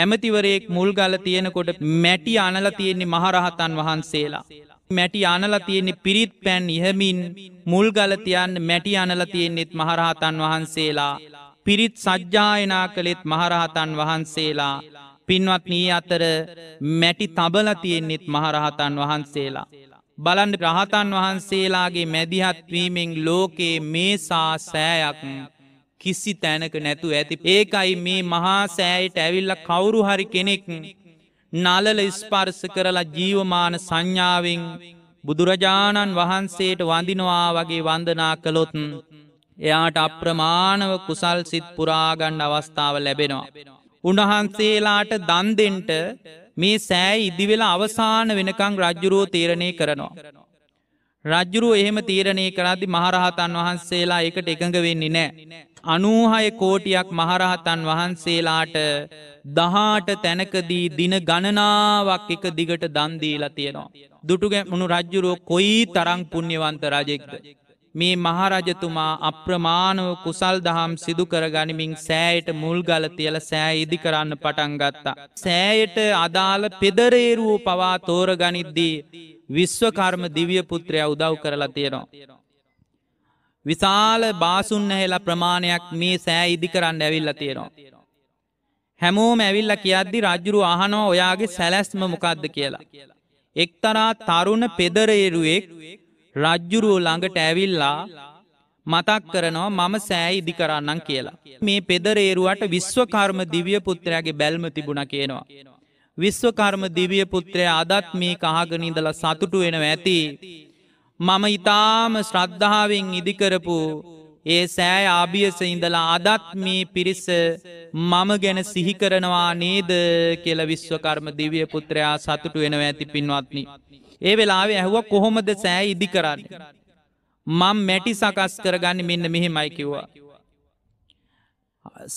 ඇමතිවරයෙක් මුල්ගල තියෙනකොට මැටි අනල තියෙන්නේ මහරහතන් වහන්සේලා. මැටි අනලා තියෙන්නේ පිරිත් පැන් ඉහමින් මුල්ගල තියන්න මැටි අනලා තියෙන්නෙත් මහරහතන් වහන්සේලා පිරිත් සජ්ජායනා කළෙත් මහරහතන් වහන්සේලා පින්වත් නී අතර මැටි තබල තියෙන්නෙත් මහරහතන් වහන්සේලා බලන්ඩ රහතන් වහන්සේලාගේ මැදිහත්වීමෙන් ලෝකයේ මේසා සෑයක් කිසි තැනක නැතු ඇති ඒකයි මේ මහා සෑයට ඇවිල්ල කවුරු හරි කෙනෙක් නලල ස්පර්ස කරලා ජීවමාන සංඥාවෙන් බුදුරජාණන් වහන්සේට වඳිනවා වගේ වන්දනා කළොතුන් එයාට අප්‍රමාණව කුසල් සිත් පුරාගණ්ඩ අවස්ථාව ලැබෙනවා. උණහන්සේලාට දන්දෙන්ට මේ සෑ ඉදිවෙලා අවසාන වෙනකං රජ්ජුරුවෝ තීරණය කරනවා. රජ්ජුරුව එහෙම තීරණය කරදි මහරහතන් වහන්සේලා එකට එකඟ වෙන්නේ නෑ. අනූහය කෝටියක් මහරහතන් වහන්සේලාට දහාට තැනකදී දින ගණනාවක් එක දිගට දන්දීලා තියෙනවා. දුටුගැමුණු රජ්ජුරුව කොයි තරං පුුණ්්‍යවන්ත රජෙක්ද. මේ මහරජතුමා අප්‍රමාණව කුසල් දහම් සිදුකර ගනිමින් සෑයට මුල්ගල තියල සෑ ඉදි කරන්න පටන් ගත්තා. සෑයට අදාළ පෙදරේරුවූ පවා තෝර ගනිද්දී විශ්වකර්ම දිවිය පුත්‍රය උදව් කරලා තියෙනවා. විශාල බාසුන්න හෙලා ප්‍රමාණයක් මේ සෑ ඉදි කරන්න ඇවිල්ල තියෙනවා. හැමෝම ඇවිල්ල කියද්දි රජ්ජුරු අහනෝ ඔයාගේ සැලැස්ම මොකක්ද කියලා. එක්තරා තරුණ පෙදරේරුවෙක් රජ්ජුරුව ළඟට ඇවිල්ලා මතක් කරනවා මම සෑ ඉදි කරන්නම් කියලා. මේ පෙදරේරුවට විශ්වකර්ම දිවිය පුත්‍රයාගේ බැල්ම තිබුණ කියනවා. විශ්වකර්ම දිවිය පුත්‍රය අදත් මේ කහගනිදල සතුටු වෙන ඇති මම ඉතාම ශ්‍රද්ධාවෙන් ඉදිකරපු ඒ සෑ ආභියස ඉඳලා අදත් මේ පිරිස මම ගැන සිහිකරනවා නේද කියල විශ්වකර්ම දිවිය පුත්‍රයා සතුටු වෙනව ඇති පින්වත්නි. ඒ වෙලාවේ ඇහුව කොහොමද සෑ ඉදි කරන්න. මං මැටි සකස් කරගන්න මෙන්න මෙහෙමයි කිව්වා.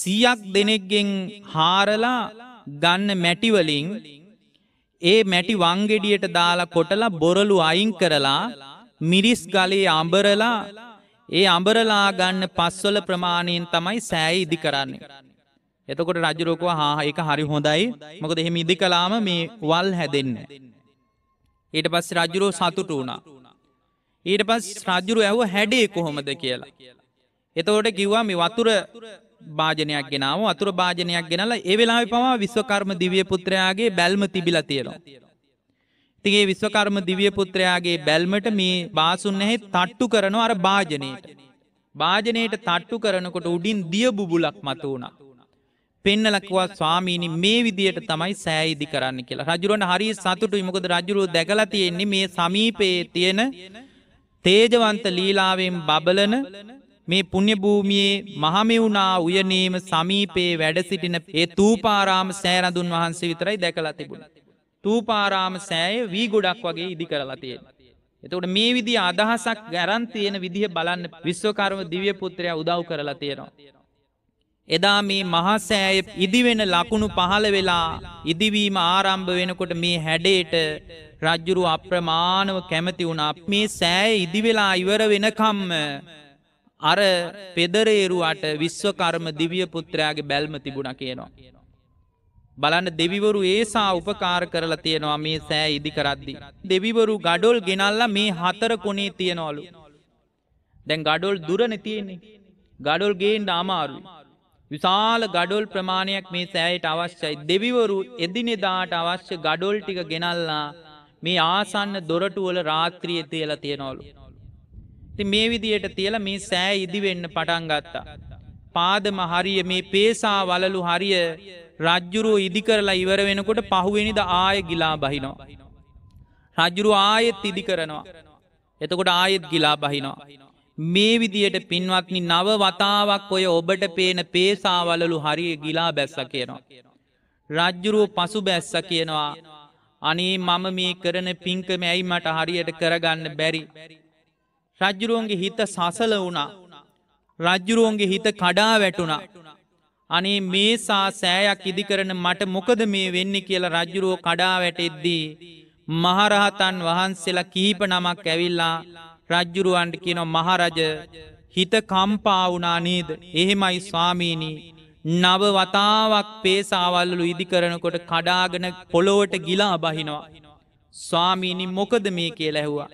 සීයක් දෙනෙක්ගෙන් හාරලා ගන්න මැටිවලින් ඒ මැටි වංගෙඩියට දාලා කොටලා බොරලු අයින් කරලා මිරිස් ගලේ අඹරලා ඒ අඹරලා ගන්න පස්වල ප්‍රමාණයෙන් තමයි සෑය ඉදි කරන්නේ. එතකොට රජරෝකව හා එක හරි හොඳයි මොකද එහෙම ඉදි කලාම මේ වල් හැදෙන්න. ඊට පස් රජුරෝ සතුට වුණා. ඊට පස් රජුරු ඇව හැඩේ කොහොමද කියලා. එතකොට කිව්වා මේ වතුර භාජනයක් ගෙනාව අතුර භාජනයක් ගෙනල ඒ වෙලාවෙ පවා විශ්වකර්ම දිවිය පුත්‍රයාගේ බැල්ම තිබිලා තියෙනවා. තිගේ විශ්වකර්ම දිවිය පුත්‍රයාගේ බැල්මට මේ බාසුන් නැහැ තට්ටු කරන අර භාජනයට. භාජනයට තට්ටු කරනකොට උඩින් දිය බුබුලක් මතු වුණා. පෙන්නලකවා ස්වාමීනි මේ විදියට තමයි සෑයිදි කරන්න කියලා රජුරන් හරි සතුටු ඉමකද රජුරුව දැකලා තියෙන්නේ මේ සමීපයේ තියෙන තේජවන්ත ලීලාවෙන් බබලන මේ පුුණ්‍යභූමියයේ මහමෙවුනා උයනීම සමීපයේ වැඩ සිටින ඒ තූපාරාම සෑරඳුන් වහන්සේ විතරයි දැකලා තිබුණ. තූපාරාම සෑය වී ගොඩක් වගේ ඉදි කරලා තියෙන. එතකොට මේ විදි අදහසක් ගැරන් තියෙන විදිහ බලන්න විශ්වකර්ම දිව්‍ය පුත්‍රයා උදව් කරලා තියෙනවා. එදා මේ මහා සෑය ඉදිවෙන ලකුණු පහළ වෙලා ඉදිවීම ආරම්භ වෙනකොට මේ හැඩයට රජ්ජුරු අප්‍රමාණව කැමති වුණා. මේ සෑය ඉදි වෙලා ඉවර වෙනකම්ම අර පෙදරේරුවට විශ්වකර්ම දිව්‍ය පුත්‍රයාගේ බැල්ම තිබුණා කියනවා. බලන්න දෙවිවරු ඒසා උපකාර කරලා තියෙනවා මේ සෑ ඉදි කරද්දි. දෙවිවරු ගඩොල් ගෙනල්ලා මේ හතර කොනේ තියෙනවලු. දැන් ගඩොල් දුරන තියෙන්නේ. ගඩොල් ගේන්ට අමාරු. විශාල ගඩොල් ප්‍රමාණයක් මේ සෑයට අවශ්‍යයි. දෙවිවරු එදිනෙදාට අවශ්‍ය ගඩොල් ටික ගෙනල්ලා මේ ආසන්න දොරටුවල රාත්‍රිය තියලා තියෙනවලු. ති මේ විදියට තියල මේ සෑ ඉදිවෙන්න පටන් ගත්තා. පාදම හරිය මේ පේසා වලලු හරිය රජ්ජුරුව ඉදිකරලා ඉවර වෙනකොට පහුවෙනිද ආය ගිලා බහිනෝ. රජ්ජුරු ආයෙත් ඉදි කරනවා. එතකොට ආයෙත් ගිලා බහිනෝ. මේ විදියට පින්වත්නි නව වතාවක් ඔය ඔබට පේන පේසාවලලු හරිය ගිලා බැස්ස කියනවා. රජ්ජුරුව පසු බැස්ස කියනවා. අනේ මම මේ කරන පින්කම ඇයි මට හරියට කරගන්න බැරි. රජ්ජුරුවන්ගේ හිත සසල වුණා. රජ්ජුරුවන්ගේ හිත කඩා වැටුණා. අනේ මේසා සෑයක් ඉදිකරන මට මොකද මේ වෙන්න කියලා රජ්ජුරුවෝ කඩා වැටෙද්දී. මහරහතන් වහන්සේලා කීප නමක් ඇවිල්ලා රජ්ජුරුවන්ට කියනො මහරජ හිත කම්පාවුනා නේද එහෙමයි ස්වාමීණී. නව වතාවක් පේසාවල්ලු ඉදිකරනකොට කඩාගෙන පොළොවට ගිලා බහිනවා. ස්වාමීණි මොකද මේ කිය ලැහවා.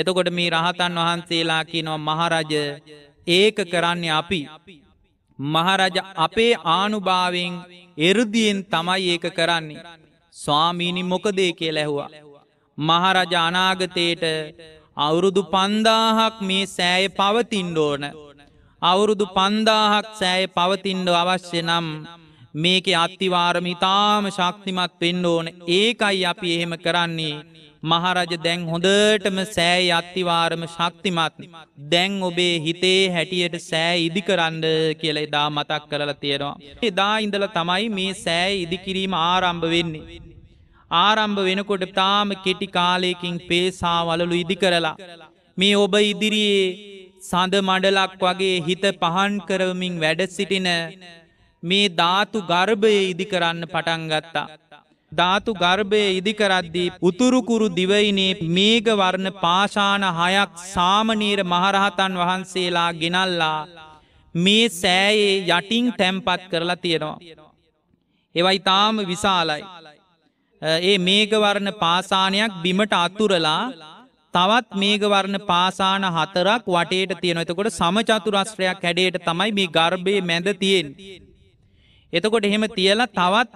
එතකොට මේ රහතන් වහන්සේලා කියනවා මහරජ ඒක කරන්නේ අපි මහරජ අපේ ආනුභාවෙන් එරුදියෙන් තමයි ඒක කරන්නේ. ස්වාමීණි මොකදේ කිය ලැහවා. මහරජ අනාගතයට අවුරුදු පන්දාහක් මේ සෑය පවතින්ඩෝන. අවුරුදු පන්දාහක් සෑය පවතින්ඩ අවශ්‍ය නම් මේකෙ අත්තිවාරමිතාම ශක්තිමත් පෙන්ඩෝන ඒකයි අපි එහෙම කරන්නේ. මහරජ දැන් හොඳටම සෑ අත්තිවාරම ශක්තිමත්න. දැන් ඔබේ හිතේ හැටියට සෑ ඉදිකරන්ඩ කියල එදා මතක් කරලා තියෙනවා. එදා ඉඳල තමයි මේ සෑ ඉදිකිරීම ආරම්භ වෙන්නේ. ආරම්භ වෙනකොට තාම කෙටි කාලයකින් පේසාවලලු ඉදි කරලා. මේ ඔබ ඉදිරියේ සඳ මඩලක් වගේ හිත පහන් කරවමින් වැඩ සිටින මේ ධාතු ගර්භය ඉදි කරන්න පටන්ගත්තා. ධාතු ගර්භය ඉදිකරද්දී උතුරුකුරු දිවයිනේ මේගවර්ණ පාශාන හයක් සාමනීර මහරහතන් වහන්සේලා ගෙනල්ලා මේ සෑයේ යටින් තැම්පත් කරලා තියෙනවා. එවයි තාම විශාලයි. ඒ මේගවර්ණ පාසානයක් බිමට අතුරලා තවත් මේගවර්ණ පාසාන හතරක් වටේට තියෙන එතකොට සමචතුරස්ත්‍රයක් හැඩයට තමයි මේ ගර්භය මැඳ තියෙන්. එතකොට එහෙම තියලා තවත්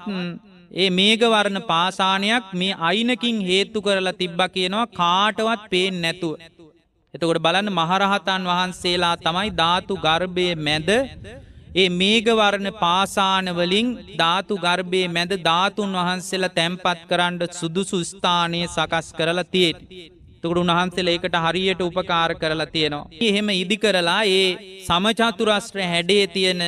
ඒ මේගවරණ පාසානයක් මේ අයිනකින් හේතු කරලා තිබ්බ කියනවා කාටවත් පේෙන් නැතුව. එතකොට බලන්න මහරහතන් වහන්සේලා තමයි ධාතු ගර්භය මැද ඒ මේගවරණ පාසානවලින් ධාතු ගර්භය මැද ධාතුන් වහන්සේලා තැන්පත් කරන්න සුදුසු ස්ථානය සකස් කරලා තියෙට. තුකට උන්හන්සේල ඒකට හරියට උපකාර කරලා තියෙනවා. එහෙම ඉදි කරලා ඒ සමචතුරස්ත්‍ර හැඩේ තියෙන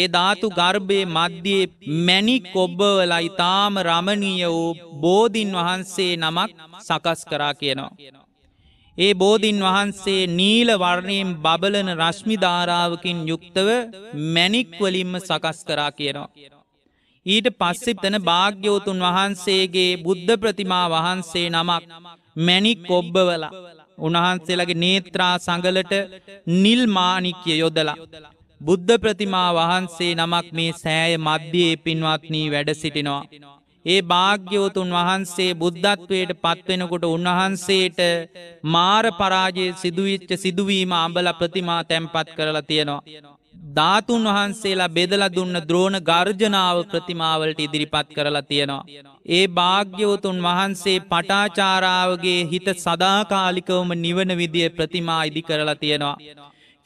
ඒ ධාතු ගර්භයේ මධ්‍යයේ මැනි කොබ්බවලයි තාම රමණීය වූ බෝධීන් වහන්සේ නමක් සකස් කරා කියනවා. ඒ බෝධීන් වහන්සේ නීල වර්ණයෙන් බබලන රශ්මිධාරාවකින් යුක්තව මැනික්වලින්ම සකස් කරා කියනවා. ඊට පස්සෙ තන භාග්‍යෝතුන් වහන්සේගේ බුද්ධ ප්‍රතිමා වහන්සේ නමක් මැනික් ඔබ්බවලා උන්වහන්සේලගේ නේත්‍රා සඟලට නිල්මානික්‍ය යොදලා. බුද්ධ ප්‍රතිමා වහන්සේ නමක් මේ සෑය මධ්‍යයේ පින්වත්නී වැඩ සිටිනවා. ඒ භාග්‍යවතුන් වහන්සේ බුද්ධත්වයට පත්වෙනකොට උන්වහන්සේට මාර පරාජය සිදුවිච්ච සිදුවීම අඹල ප්‍රතිමා තැන්පත් කරලා තියෙනවා. ධාතුන් වහන්සේලා බෙදල දුන්න ද්‍රෝණ ගර්ජනාව ප්‍රතිමාවලට ඉදිරිපත් කරලා තියෙනවා. ඒ භාග්‍යවතුන් වහන්සේ පටාචාරාවගේ හිත සදාකාලිකවම නිවන විදිය ප්‍රතිමා ඉදි කරලා තියෙනවා.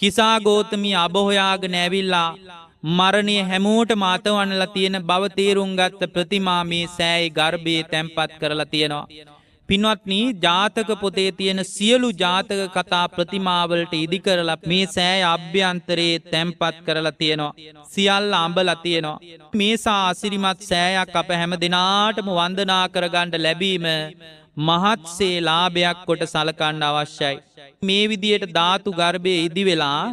කිසාගෝතමී අබොහොයාග නැවිල්ලා මරණය හැමෝට මාතවන්නලා තියෙන බවතේරුන්ගත්ත ප්‍රතිමා මේ සෑයි ගර්භය තැන්පත් කරලා තියෙනවා. පින්වත්නී ජාතක පොතේ තියෙන සියලු ජාතක කතා ප්‍රතිමාවලට ඉදි කරලා මේ සෑ අභ්‍යන්තරයේ තැම්පත් කරලා තියෙනවා. සියල්ල අඹලා තියෙනවා. මේසා අසිරිමත් සෑයක් අප හැම දෙනාටම වන්දනා කරගණ්ඩ ලැබීම මහත්සේ ලාභයක් කොට සලකණ්ඩ අවශ්‍යයි. මේ විදියට ධාතු ගර්භය ඉදි වෙලා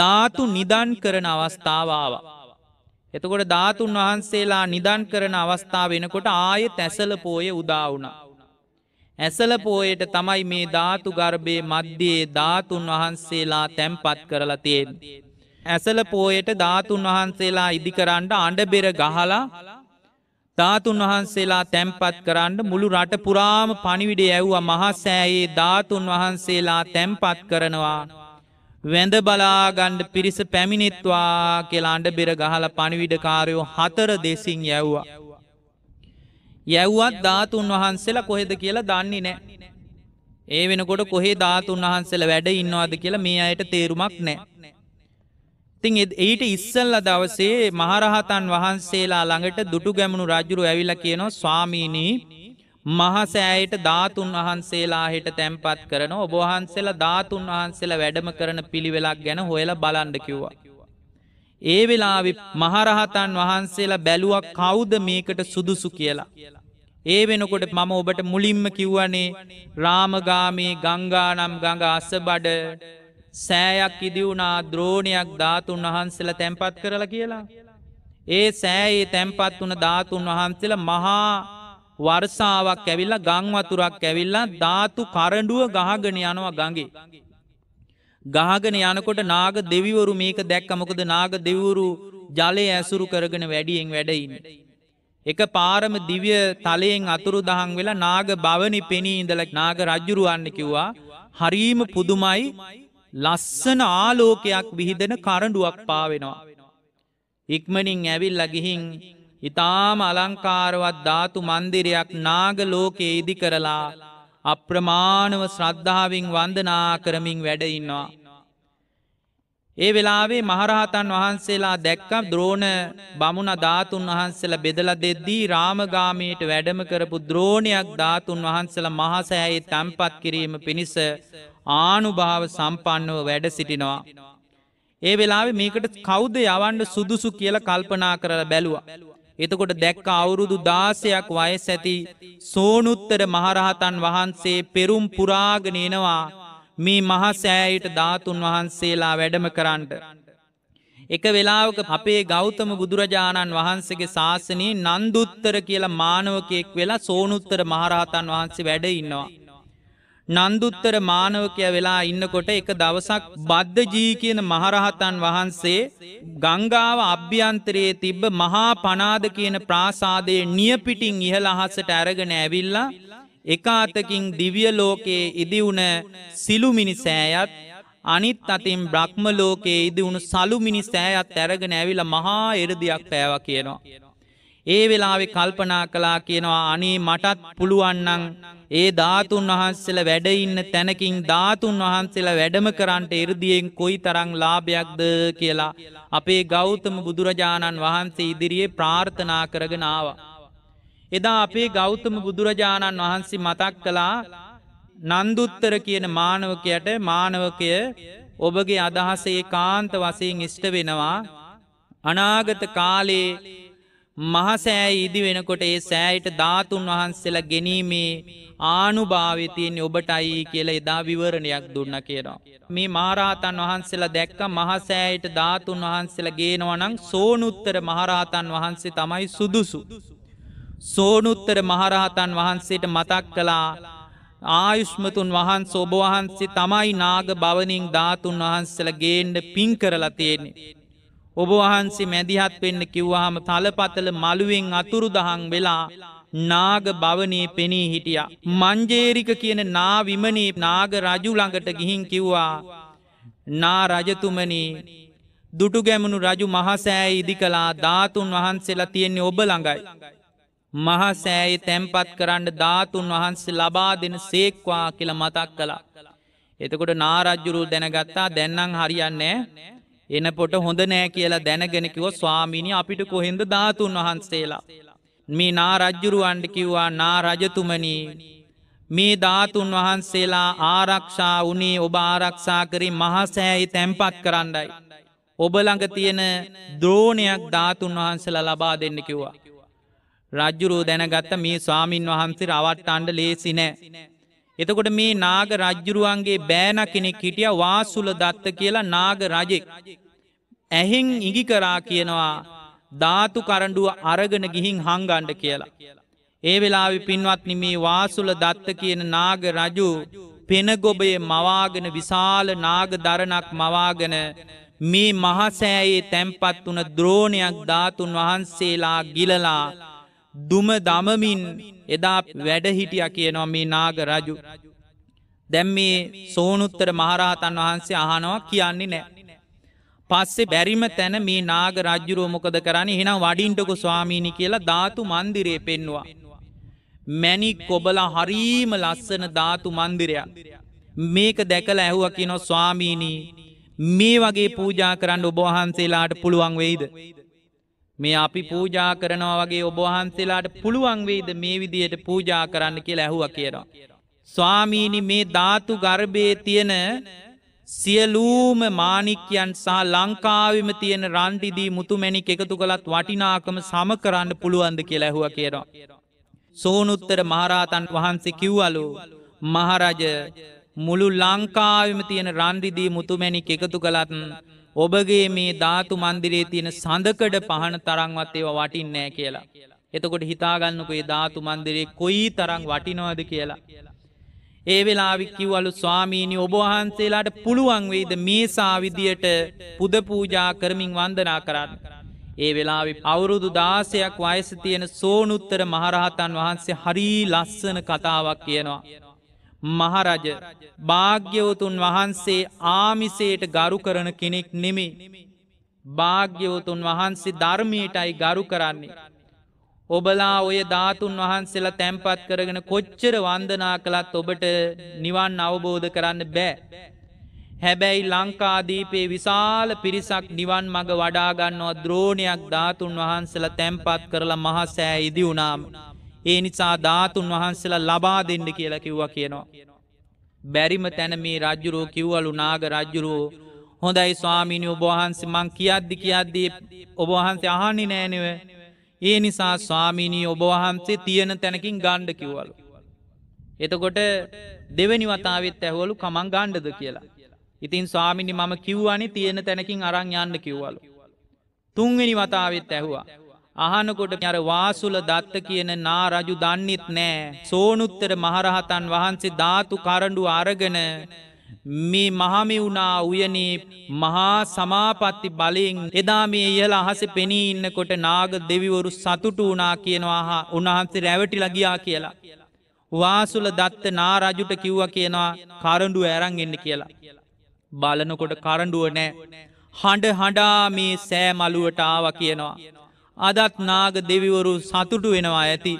ධාතු නිදන් කරන අවස්ථාවාව. එතකොට ධාතුන් වහන්සේලා නිදන් කරන අවස්ථාව වෙනකොට ආයෙත් ඇසල පෝය උදාවුණ. ඇසල පෝයට තමයි මේ ධාතු ගර්භය මධ්‍යයේ ධාතුන් වහන්සේලා තැම්පත් කරලා තියෙන්. ඇසල පෝයට ධාතුන් වහන්සේලා ඉදිකරන්ට අඩබෙර ගහලා ධාතුන් වහන්සේලා තැන්පත් කරන්න මුළු රට පුරාම පනිවිඩේ ඇව්වා මහසෑයේ ධාතුන් වහන්සේලා තැන්පත් කරනවා. වැඳ බලාගණ්ඩ පිරිස පැමිණිත්වා කෙලාන්ඩ බෙර ගහල පනිවිඩකාරයෝ හතර දෙසින් යැව්වා. යැව්වත් ධාතුන් වහන්සේලා කොහෙද කියලා දන්නේ නෑ. ඒ වෙනකොට කොහේ ධාතුන් වහන්සේලා වැඩ ඉන්නවාද කියලා මේ අයට තේරුමක් නෑ. තින් එයිට ඉස්සල්ල දවසේ මහරහතන් වහන්සේලා ළඟට දුටු ගැමුණු රජුරු ඇවිල කියනවා ස්වාමීනී මහසෑයට ධාතුන් වහන්සේලා හිට තැන්පත් කරන ඔබහන්සේලා ධාතුන් වහන්සේලා වැඩම කරන පිළිවෙලක් ගැන හොයල බලන්ඩ කිව්වා. ඒ වෙලාවි මහරහතන් වහන්සේලා බැලුවක් කවුද මේකට සුදුසු කියලා. ඒ වෙනකොට මම ඔබට මුලින්ම කිව්වනේ රාමගාමී ගංගානම් ගඟ අස්සබඩ සෑයක් ඉදිවුණා ද්‍රෝණයක් ධාතුන් වහන්සල තැන්පත් කරලා කියලා. ඒ සෑයේ තැන්පත් වන ධාතුන් වහන්සල මහා වර්සාාවක් ඇවිල්ලා ගංවතුරක් ඇවිල්ලා ධාතු කරඩුව ගහගෙන යනවා ගගේ. ගහගෙන යනකොට නාග දෙවිවරු මේක දැක්කමකද නාග දෙවුරු ජලය ඇසුරු කරගෙන වැඩියෙන් වැඩයින්න. එක පාරම දිව්‍ය තලයෙන් අතුරු දහන් වෙලා නාග භවනි පෙනී ඉඳල නාග රජ්ජුරුවන්න කිව්වා හරීම පුදුමයි ලස්සන ආලෝකයක් විහිදෙන කරඩුවක් පාවෙනවා. ඉක්මනින් ඇවිල් ලගිහින් ඉතාම අලංකාරවත් ධාතු මන්දිරයක් නාග ලෝකයේ ඉදි කරලා අප්‍රමාණව ශ්‍රද්ධාවෙන් වන්දනා කරමින් වැඩඉන්නවා. ඒ වෙලාවේ මහරහතන් වහන්සේලා දැක්කම් ද්‍රෝණ බමුණ ධාතුන් වහන්සේලා බෙදල දෙද්දී රාමගාමීට වැඩම කරපු ද්‍රෝණයක් ධාතුන් වහන්සලා මහසෑයේ තැම්පත් කිරීම පිණිස ආනුභාව සම්පන්නව වැඩ සිටිනවා. ඒ වෙලාවෙ මේකට කෞද යවන්ඩ සුදුසු කියල කල්පනා කරලා බැලුවා. එතකොට දැක්ක අවුරුදු දාසයක් වයස් ඇති සෝනුත්තර මහරහතන් වහන්සේ පෙරුම් පුරාගෙනනවා මේ මහසෑයට ධාතුන් වහන්සේලා වැඩම කරන්නට. එක වෙලාවක අපේ ගෞතම බුදුරජාණන් වහන්සගේ ශාසනයේ නන්දුත්තර කියලා මානවකයෙක් වෙලා සෝනුත්තර මහරහතන් වහන්සේ වැඩ ඉන්නවා. නන්දුත්තර මානවකය වෙලා ඉන්නකොට එක දවසක් බද්ධජී කියන මහරහතන් වහන්සේ ගංගාව අභ්‍යන්තරයේ තිබ්බ මහා පනාද කියන ප්‍රාසාදය නියපිටින් ඉහළ අහසට ඇරගෙන ඇවිල්ලා එකාතකින් දිවිය ලෝකයේ ඉදිවුන සිළුමිනි සෑයත් අනිත් අතින් බ්‍රහ්ම ලෝකයේ ඉදිවුණු සළුමිනි සෑයත් ඇරගෙන ඇවිල මහා එරදියක් පෑව කියනවා. ඒ වෙලාවෙ කල්පනා කලා කියනවා අනේ මටත් පුළුවන්නං ඒ ධාතුන් වහන්සල වැඩඉන්න තැනකින් ධාතුන් වහන්සේලා වැඩම කරන්ට එරදියෙන් කොයි තරං ලාභයක්ද කියලා. අපේ ගෞතම බුදුරජාණන් වහන්සේ ඉදිරියේ ප්‍රාර්ථනා කරගෙනවා. එදා අපේ ගෞතම බුදුරජාණන් වහන්සේ මතක් කළා නන්දුත්තර කියන මානවකයට මානවකය ඔබගේ අදහසේ කාන්ත වසයෙන් ඉෂ්ට වෙනවා අනාගත කාලේ මහසෑ ඉදි වෙනකොට ඒ සෑයට ධාතුන් වහන්සේලා ගැනීමේ ආනුභාවිතයෙන් ඔබටයි කියල එදා විවරණයක් දුන්න කියනවා. මේ මහරහතන් වහන්සේලා දැක්ක මහසෑයට ධාතුන් වහන්සේලා ගේනවනං සෝනුත්තර මහරහතන් වහන්සේ තමයි සුදුසු. සෝනුත්තර මහරහතන් වහන්සේට මතක් කළා ආයුෂ්මතුන් වහන්ස ඔබවහන්සේ තමයි නාග භවනින් ධාතුන් වහන්සල ගේන්ඩ පින් කරලා තියෙන්නේ. ඔබ වහන්සේ මැදිහත් වෙන්න කිව්වහම තලපතල මළුවෙන් අතුරු දහන් වෙලා නාග භවනී පෙනී හිටිය. මංජේරික කියන නාවිමනී නාග රජුළඟට ගිහින් කිව්වා. නා රජතුමනී දුටුගැමුණු රජු මහසෑ ඉදි කලා ධාතුන් වහන්සේලා තියෙන්නේ ඔබ ළඟයි. මහා සෑයි තැම්පත් කරන්න ධාතුන් වහන්සේ ලබා දෙන සේක්වා කියල මතක් කලා. එතකොට නාරජ්ජුරු දැනගත්තා දැන්නම් හරියන්නෑ එනකොට හොඳ නෑ කියලා දැනගෙනකිව ස්වාමීනි අපිට කොහෙන්ද ධාතුන් වහන්සේලා. මේ නාරජ්ජුරුවන්ඩ කිව්වා නාරජතුමනී මේ ධාතුන් වහන්සේලා ආරක්ෂා වනේ ඔබ ආරක්ෂා කරේ මහසෑයි තැම්පත් කරන්නයි. ඔබ ළඟ තියෙන ද්‍රෝණයක් ධාතුන් වහන්සලා ලබා දෙන්න කිව්වා. රජ්ජුරූ දැනගත්ත මේ ස්වාමීන් වහන්සේ රවට්ට අන්ඩ ලේසි නෑ. එතකොට මේ නාග රජ්ජුරුවන්ගේ බෑන කෙනෙක් හිටිය වාසුල දත්ත කියලා නාග රජෙක්. ඇහෙන් ඉගිකරා කියනවා ධාතු කරඩුව අරගෙන ගිහින් හංගණ්ඩ කියලා. ඒ වෙලාවි පින්වත්නි මේ වාසුල දත්ත කියන නාග රජු පෙනගොබය මවාගෙන විශාල නාග දරණක් මවාගෙන මේ මහසෑයේ තැම්පත් වන ද්‍රෝණයක් ධාතුන් වහන්සේලා ගිලලා දුම දමමින් එදා වැඩහිටිය කියනවා මේ නාග රජු. දැම් මේ සෝනුත්තර මහරහතන් වහන්සේ අහනවා කියන්නේ නෑ. පස්සේ බැරිම තැන මේ නාග රජ්ජුරුව මොකද කරන්න හෙනම් වඩින්ටකු ස්වාමීණි කියලා ධාතු මන්දිරය පෙන්වා. මැනික් කොබල හරීම ලස්සන ධාතු මන්දිරයක්. මේක දැකල ඇහුව කියනො ස්වාමීණී මේ වගේ පූජා කරන්න ඔබහන්සේලාට පුළුවන් වෙයිද. මේ අපි පූජා කරනවා වගේ ඔබහන්සේලාට පුළුවන් වෙයිද මේ විදියට පූජා කරන්න කියලා ඇහුවා කියනවා. ස්වාමීනි මේ ධාතු ගර්භයේ තියෙන සියලූම මානික්‍යයන් සහ ලංකාවිම තියෙන රන්ඩිදී මුතුමැණික් එකතු කළත් වටිනාකම සම කරන්න පුළුවන්ද කියලා ඇහුව කියරවා. සෝනුත්තර මහරාතන් වහන්සේ කිව්වලු මහරජ මුළු ලංකාවිම තියෙන රන්රිදී මුතුමැණික් එකතු කළත් ඔබගේ මේ ධාතු මන්දිරේ තියෙන සඳකඩ පහන තරංවත් ඒවා වටින්නෑ කියලා. එතකොට හිතාගන්නකේ ධාතු මන්දිරේ කොයි තරං වටිනවද කියලා. ඒ වෙලාවි කිව්වලු ස්වාමීණි ඔබවහන්සේලාට පුළුවන් වෙයිද මේ සාවිදියට පුද පූජා කරමින් වන්දනා කරන්න. ඒ වෙලාවි අවුරුදු දාසයක් වයස තියෙන සෝනුත්තර මහරහතන් වහන්සේ හරී ලස්සන කතාවක් කියනවා. මහරජ භාග්‍යවතුන් වහන්සේ ආමිසයට ගරු කරන කෙනෙක් නෙමේ. භාග්‍යවතුන් වහන්සේ ධර්මයටයි ගරු කරන්නේ. ඔබලා ඔය ධාතුන් වහන්සේලා තැන්පත් කරගෙන කොච්චර වන්දනා කළත් ඔබට නිවන් අවබෝධ කරන්න බෑ. හැබැයි ලංකාදීපේ විශාල පිරිසක් නිවන් මඟ වඩාගන්නවා ද්‍රෝණයක් ධාතුන් වහන්සලා තැන්පත් කරලා මහසෑ ඉදි වුණාමනා. ඒ නිසා ධාතුන් වහන්සලා ලබා දෙන්න කියලා කිව්වා කියනවා. බැරිම තැන මේ රජ්ජුරෝ කිව්වලු නාග රජ්ජුරෝ හොඳයි ස්වාමීනය ඔබහන්සේ මං කියද්දි කියද්දී ඔබහන්සේ අහන්නේ නෑනව ඒ නිසා ස්වාමීනී ඔබවහන්සේ තියෙන තැනකින් ගණ්ඩ කිව්වලු. එතකොට දෙවැනි වතාවත් ඇහවලු කමං ගණ්ඩද කියලා. ඉතින් ස්වාමිනි මම කිව්වානි තියෙන තැනකින් අරං යන්න කිව්වලු. තුන්වෙනි වතාවත් ඇැහවා. අහනකොට අර වාසුල දත්ත කියන නා රජු දන්නෙත් නෑ. සෝනුත්තර මහරහතන් වහන්සේ ධාතු කරඩු අරගෙන මේ මහමිවුනා උයනේ මහා සමාපත්ති බලයෙන් එදා මේ ඉහල අහස පෙනී ඉන්නකොට නාග දෙවිවරු සතුටු වනා කියනවා හා උන්හන්සේ රැවටි ලගියා කියලා. වාසුල දත්ත නා රජුට කිව්ව කියනවා කරඩු ඇරං එන්න කියලා. බලනකොට කරඩුව නෑ. හඬ හඬා මේ සෑ මලුවට ආව කියනවා. අදත් නාග දෙවිවරු සතුටු වෙනවා ඇති.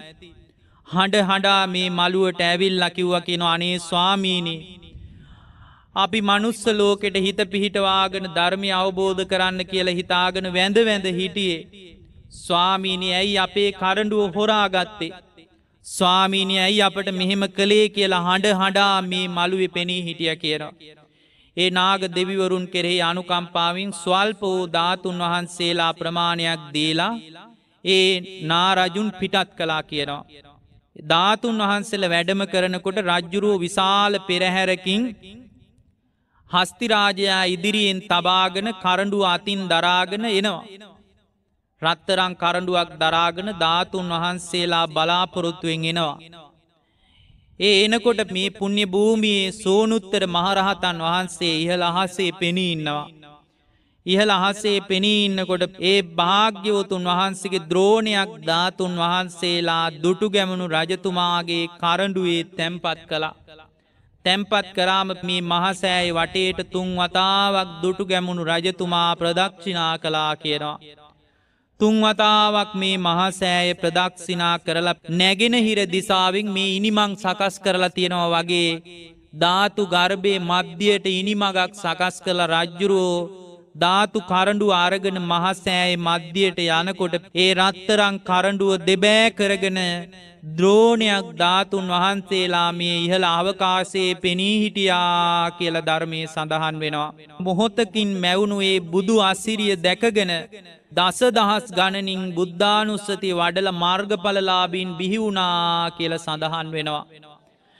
හඬ හඬා මේ මළුවට ඇවිල් ලකිව්ව කියෙන අනේ ස්වාමීනි. අපි මනුස්ස ලෝකෙට හිත පිහිටවාගෙන ධර්මය අවබෝධ කරන්න කියල හිතාගෙන වැඳ වැඳ හිටියේ. ස්වාමීනි ඇයි අපේ කරඩුව හොරාගත්තේ. ස්වාමීනි ඇයි අපට මෙහෙම කළේ කියලා හඬ හඬා මේ මළුවේ පෙනී හිටිය කියලා. ඒ නාග දෙවිවරුන් කෙරෙහි අනුකම්පාවින් ස්වල්ප වූ ධාතුන් වහන්සේලා ප්‍රමාණයක් දීලා ඒ නාරජුන් පිටත් කලා කියනවා. ධාතුන් වහන්සල වැඩම කරනකොට රජ්ජුරුව විශාල පෙරහැරකින් හස්තිරාජයා ඉදිරියෙන් තබාගෙන කරඩු අතින් දරාගෙන එනවා. රත්තරං කරඩුවක් දරාගෙන ධාතුන් වහන්සේලා බලාපොරොත්තුවෙන් එනවා. ඒ එනකොට මේ පුුණ්‍ය භූමියයේ සෝනුත්තර මහරහතන් වහන්සේ ඉහළ අහසේ පෙනීඉන්නවා. ඉහළ අහසේ පෙනීඉන්නකොට ඒ භාග්‍යවතුන් වහන්සේගේ ද්‍රෝණයක් ධාතුන් වහන්සේලා දුටු ගැමනු රජතුමාගේ කරඩුවේ තැම්පත් කලා. තැම්පත් කරාම මේ මහසෑයි වටේට තුන් වතාවක් දුටු ගැමුණු රජතුමා ප්‍රදක්ෂිනා කලා කියනවා. තුන්වතාවක් මේ මහසෑය ප්‍රදක්ෂිනා කරලා නැගෙනහිර දිසාවෙන් මේ ඉනිමං සකස් කරලා තියෙනවා වගේ ධාතු ගර්භය මධ්‍යයට ඉනිමගක් සකස් කළ රජ්ජුරුවෝ ධාතු කරඩු ආරගෙන මහසෑයි මධ්‍යයට යනකොට ඒ රත්තරං කරඩුව දෙබෑ කරගෙන ද්‍රෝණයක් ධාතුන් වහන්සේලා මේ ඉහළ අවකාසේ පෙනී හිටියා කියල ධර්මය සඳහන් වෙනවා. මොහොතකින් මැවුණුවේ බුදු අස්සිරිය දැකගෙන දස දහස් ගණනින් බුද්ධානුස්සති වඩල මාර්ගඵලලාබීන් බිහිවුණා කියල සඳහන් වෙනවා.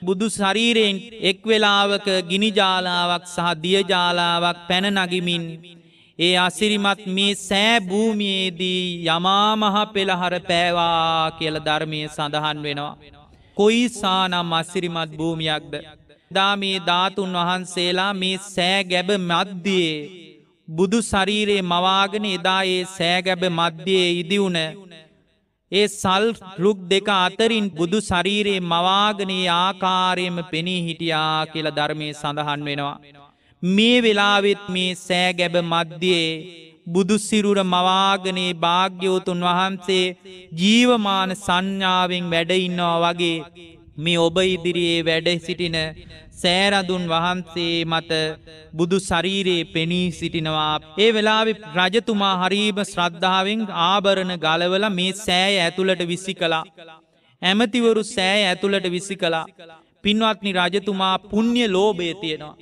බුදු ශරීරයෙන් එක් වෙලාවක ගිනිජාලාවක් සහ දියජාලාවක් පැන නගිමින් ඒ අසිරිමත් මේ සෑභූමියේදී යමාමහ පෙළහර පෑවා කියල ධර්මය සඳහන් වෙනවා. කොයිසානම් අසිරිමත් භූමියක්ද. දා මේ ධාතුන් වහන්සේලා මේ සෑගැබ මධ්‍යයේ. බුදු සරීරයේ මවාගෙන එදා ඒ සෑගැබ මධ්‍යයේ ඉදිවුණ ඒ සල් රුක් දෙක අතරින් බුදු සරීරයේ මවාගනේ ආකාරයම පෙනී හිටියා කියල ධර්මය සඳහන් වෙනවා. මේ වෙලාවෙත් මේ සෑගැබ මධ්‍යයේ බුදුසිරුර මවාගනේ භාග්‍යවතුන් වහන්සේ ජීවමාන සංඥාවෙන් වැඩඉන්නවා වගේ මේ ඔබ ඉදිරියේ වැඩ සිටින සෑරදුන් වහන්සේ මත බුදු ශරීරයේ පෙනී සිටිනවා. ඒ වෙලාවි රජතුමා හරීම ශ්‍රද්ධාවෙන් ආභරණ ගලවල මේ සෑය ඇතුළට විසි කලා. ඇමතිවරු සෑය ඇතුළට විසි කලා. පින්වත්නි රජතුමා පුුණ්්‍ය ලෝබේ තියෙනවා.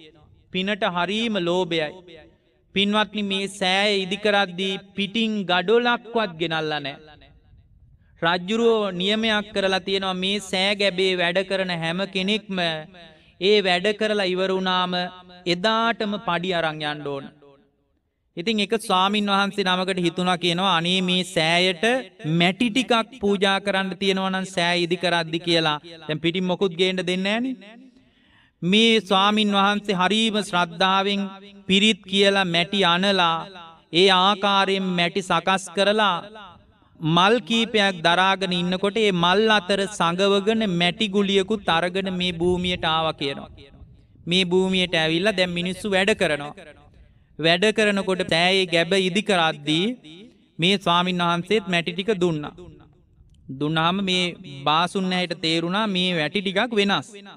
පිනට හරීම ලෝභයයි. පින්වත්නි මේ සෑය ඉදිකරද්දී පිටිං ගඩොලක්වත් ගෙනල්ල නෑ. රජ්ජුරුවෝ නියමයක් කරලා තියෙනවා මේ සෑ ගැබේ වැඩ කරන හැම කෙනෙක්ම ඒ වැඩ කරලා ඉවරුණාම එදාටම පඩි අරං යන්න ඕන. ඉතින් එක ස්වාමින් වහන්සේ නමකට හිතුණා කියනවා අනේ මේ සෑයට මැටි ටිකක් පූජා කරන්න තියෙනවා නම් සෑ ඉදි කරද්දි කියලා. දැන් පිටින් මොකුත් ගේන්න දෙන්නේ නැහනේ. මේ ස්වාමින් වහන්සේ හරීම ශ්‍රද්ධාවෙන් පිරිත් කියලා මැටි අනලා ඒ ආකාරයෙන් මැටි සකස් කරලා මල් කීපයක් දරාගෙන ඉන්නකොට ඒ මල් අතර සඟවගෙන මැටිගුලියකු තරගෙන මේ භූමියට ආව කියනවා. මේ භූමියට ඇවිල්ල දැම් මිනිස්සු වැඩ කරනවා. වැඩ කරනකොට තෑයේ ගැබ ඉදි කරද්දී මේ ස්වාමින් වහන්සේත් මැටිටික දුන්න. දුන්නාම මේ බාසුන්නයට තේරුණා මේ වැටි ටිකක් වෙනස් වෙනස්.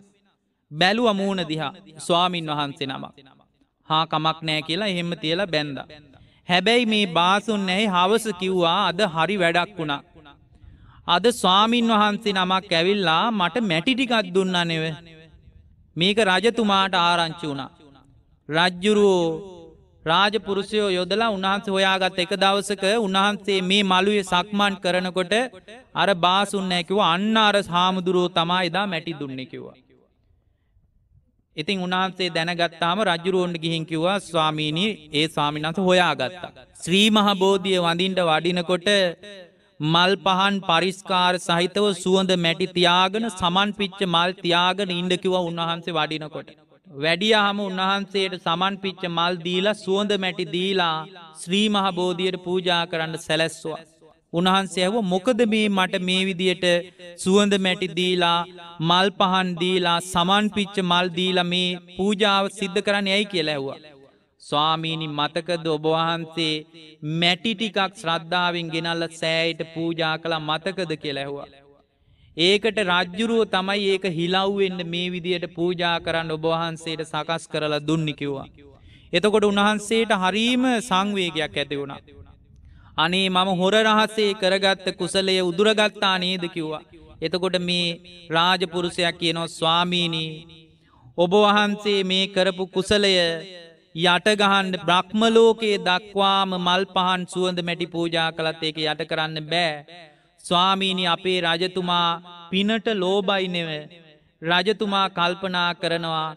බැලුව මූුණ දිහා ස්වාමීන් වහන්සේ නමක්. හා කමක් නෑ කියලා එහෙම තියලා බැන්ද. හැබැයි මේ බාසුන් නැයි හවස කිව්වා අද හරි වැඩක් වුණා. අද ස්වාමීන් වහන්සේ නමක් ඇවිල්ලා මට මැටිටිකත් දුන්නා නෙව. මේක රජතුමාට ආරංචි වුණා. රජ්ජුරුවෝ රාජපුරුෂයෝ යොදලා උන්හන්සේ හොයාගත් එක දවසක උන්හන්සේ මේ මළුවේ සක්මන් කරනකොට අර බාසුන්නෑ කිව අන්න අර හාමුදුරුවෝ තමා එදා මැටි දුන්නෙ කිවවා. ඉතින් උනාන්සේ දැනගත්තාම රජුරුවන්ට ගිහින් කිව්වා ස්වාමීණී ඒ ස්වාමිනස හොයාගත්තා. ශ්‍රීමහබෝධිය වඳින්ට වඩිනකොට මල් පහන් පරිස්කාර සහිතව සුවඳ මැටි තියාගෙන සමන්පිච්ච මල් තියාගෙන ඉන්ඩකිව උන්වහන්සේ වඩිනකොට. වැඩියහම උන්වහන්සේට සමන්පිච්ච මල් දීලා සුවඳ මැටි දීලා ශ්‍රීමහබෝධියට පූජා කරන්න සැලැස්වා. උන්හන්සේ ඇව මොකද මේ මට මේ විදියට සුවඳ මැටි දීලා මල් පහන් දීලා සමන්පිච්ච මල් දීලා මේ පූජාව සිද්ධ කරන්න ඇයි කියලා ඇව්වා. ස්වාමීණි මතකද ඔබවහන්සේ මැටිටිකක් ශ්‍රද්ධාවෙන් ගෙනල්ල සෑයට පූජා කළ මතකද කෙලැහවා. ඒකට රජ්ජුරුව තමයි ඒක හිලව්වෙන්න මේ විදියට පූජා කරන්න ඔබවහන්සේට සකස් කරලා දුන්නිකිව්වා. එතකොට උන්වහන්සේට හරීම සංවේගයක් ඇති වුණා. අනේ මම හොර රහසේ කරගත්ත කුසලය උදුරගත්තා නේද කිව්වා. එතකොට මේ රාජපුරුසයක් කියනො ස්වාමීනී. ඔබ වහන්සේ මේ කරපු කුසලය යටගහන්ඩ බ්‍රහ්මලෝකයේ දක්වාම මල් පහන් සුවඳ මැටි පූජා කළත් ඒක යට කරන්න බෑ. ස්වාමීනි අපේ රජතුමා පිනට ලෝබයිනෙව. රජතුමා කල්පනා කරනවා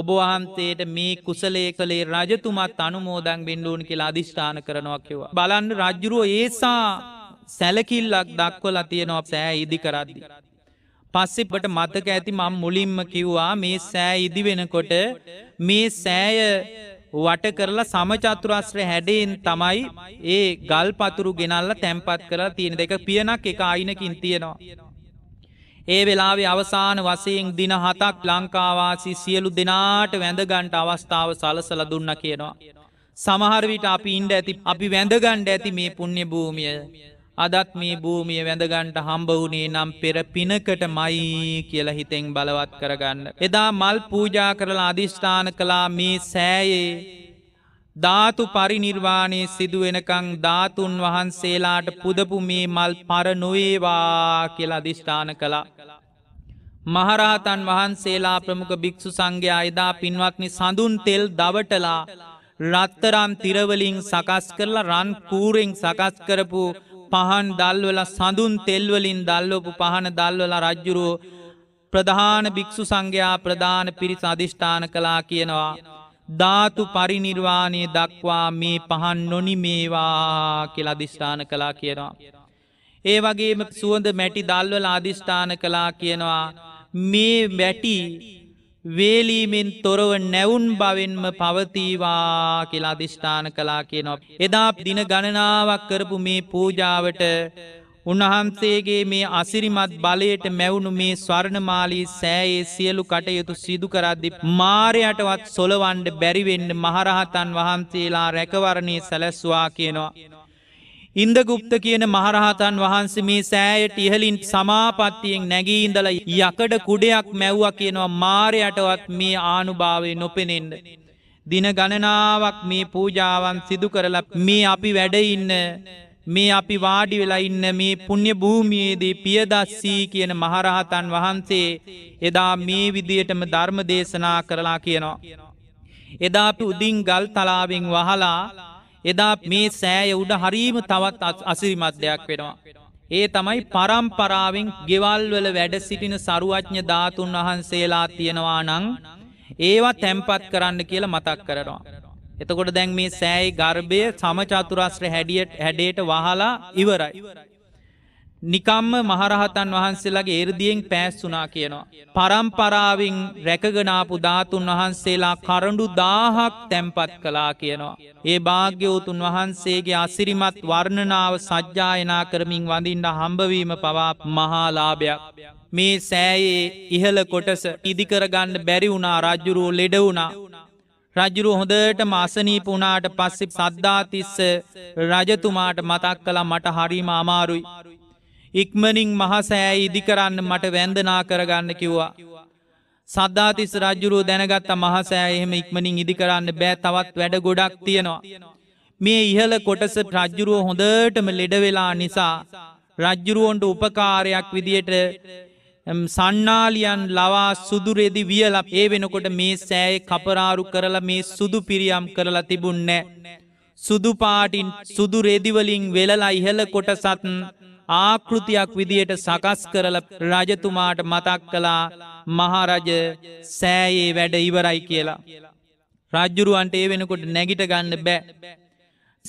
ඔබවහන්සේට මේ කුසලේ කළේ රජතුමත් අනුමෝදන් බෙන්ඩුවන් කියලා අධිෂ්ඨාන කරනවක්කිව. බලන්න රජ්ජුරුව ඒසා සැලකිල්ලක් දක්වල තියෙනවා සෑ ඉදි කරද්දි. පස්සෙපට මතක ඇති මම් මුලින්ම කිව්වා මේ සෑ ඉදි වෙනකොට මේ සෑය වට කරලා සමචතුරස්්‍ර හැඩයෙන් තමයි ඒ ගල් පතුරු ගෙනල්ල තැම්පත් කරලා තියෙන දෙක පියනක් එක අයිනකින් තියෙනවා. ඒ වෙලාවේ අවසාන වසයෙන් දින හතක් ලංකාවාසි සියලු දෙනාට වැඳගන්ට අවස්ථාව සලසල දුන්න කියනවා. සමහරවිට අපි ඉන්ඩ ඇති අපි වැඳගණ්ඩ ඇති මේ පුුණ්‍ය භූමිය. අදත් මේ භූමිය වැඳගන්ට හම්බවුනේ නම් පෙර පිනකට මයි කියල හිතෙන් බලවත් කරගන්න. එදා මල් පූජා කරලා අධිෂ්ඨාන කලා මේ සෑයේ ධාතු පරිනිර්වාණය සිදුවෙනකං ධාතුන් වහන්සේලාට පුදපු මේ මල් පර නොවේවා කියලා අධිෂ්ඨාන කළා. මහරහතන් වහන්සේලා ප්‍රමුඛ භික්‍ෂු සංඝයා එදා පින්වත්නි සඳුන් තෙල් දවටලා රත්තරම් තිරවලින් සකස් කරලා රන් කූරෙන් සකස් කරපු පහන් දල්වල සඳුන් තෙල්වලින් දල්වපු පහන දල්වල රජ්ජුරුවෝ ප්‍රධාන භික්‍ෂු සංඝයා ප්‍රධාන පිරිස අධිෂ්ඨාන කලා කියනවා. ධාතු පරිනිර්වාණය දක්වා මේ පහන් නොනිමේවා කියලා අධිෂ්ඨාන කලා කියනවා. ඒ වගේම සුවඳ මැටි දල්වල අධිෂ්ඨාන කලා කියනවා මේ වැටි වේලීමෙන් තොරව නැවුන් බවෙන්ම පවතිවා කියලා අධිෂ්ඨාන කලා කියනවා. එදා දින ගණනාවක් කරපු මේ පූජාවට උන්වහන්සේගේ මේ අසිරිමත් බලයට මැවුණු මේ ස්වර්ණමාලී සෑයේ සියලු කටයුතු සිදුකරද්දි. මාරයටවත් සොලවන්ඩ බැරිවෙන්න මහරහතන් වහන්සේලා රැකවරණය සැලැස්වා කියනවා. ඉන්දගුප්ත කියන මහරහතන් වහන්සේ මේ සෑයට ඉහලින් සමාපත්තියෙන් නැගීඉඳල යකඩ කුඩයක් මැව්ව කියනවා මාරයටවත් මේ ආනුභාවේ නොපෙනෙන්ට. දින ගණනාවක් මේ පූජාවන් සිදු කරල මේ අපි වැඩඉන්න මේ අපි වාඩි වෙලා ඉන්න මේ පුුණ්්‍ය භූමියේදී පියදස්සී කියන මහරහතන් වහන්සේ එදා මේ විදියටම ධර්ම දේශනා කරලා කියනවා. එදා අපි උදින් ගල් තලාවෙන් වහලා එදා මේ සෑය උඩ හරීම තවත් අසිරිමත් දෙයක් වෙනවා. ඒ තමයි පරම්පරාවෙන් ගෙවල්වල වැඩ සිටින සරුවඥ ධාතුන් වහන්සේලා තියෙනවා නං ඒවා තැම්පත් කරන්න කියලා මතක් කරනවා. එතකොට දැන් මේ සෑයි ගර්භය සමචතුරස්්‍ර හැඩියට හැඩේට වහලා ඉවරයි. නිකම්ම මහරහතන් වහන්සේලාගේ ඒරදියෙන් පෑස්සුනා කියනවා. පරම්පරාවෙන් රැකගනාපු ධාතුන් වහන්සේලා කරඩු දාහක් තැම්පත් කලා කියනවා. ඒ භාග්‍යවතුන් වහන්සේගේ අසිරිමත් වර්ණනාව සජ්්‍යායනා කරමින් වඳින්ට හම්බවීම පවා මහාලාභයක්. මේ සෑයේ ඉහල කොටස ඉදිකරගන්න බැරි වුණා රජ්ජුරුවෝ ලෙඩ වුණා රජුරු හොඳට මාසනීප වුණාට පස්සෙ සද්ධාතිස්ස රජතුමාට මතක් කලා මට හරිම අමාරුයි. ඉක්මනින් මහසෑයි ඉදිකරන්න මට වැන්දනා කරගන්න කිව්වා. සද්ධාතිස් රජුරුව දැනගත්ත මහසෑ එහෙම ඉක්මනින් ඉදිකරන්න බෑ තවත් වැඩ ගොඩක් තියෙනවා. මේ ඉහල කොටස රජ්ජුරුව හොඳටම ලෙඩවෙලා නිසා. රජ්ජුරුවොන්ට උපකාරයක් විදියට සන්නාලියන් ලවා සුදුරෙදි වියලප ඒ වෙනකොට මේ සෑය කපරාරු කරලා මේ සුදු පිරියම් කරලා තිබුන්නෑ. සුදුපාටින් සුදු රෙදිවලින් වෙලලා ඉහල කොටසත් ආකෘතියක් විදියට සකස් කරල රජතුමාට මතක් කලා මහරජ සෑයේ වැඩ ඉවරයි කියලා. රජ්ජුරුවන්ට ඒ වෙනකොට නැගිට ගන්න බෑ.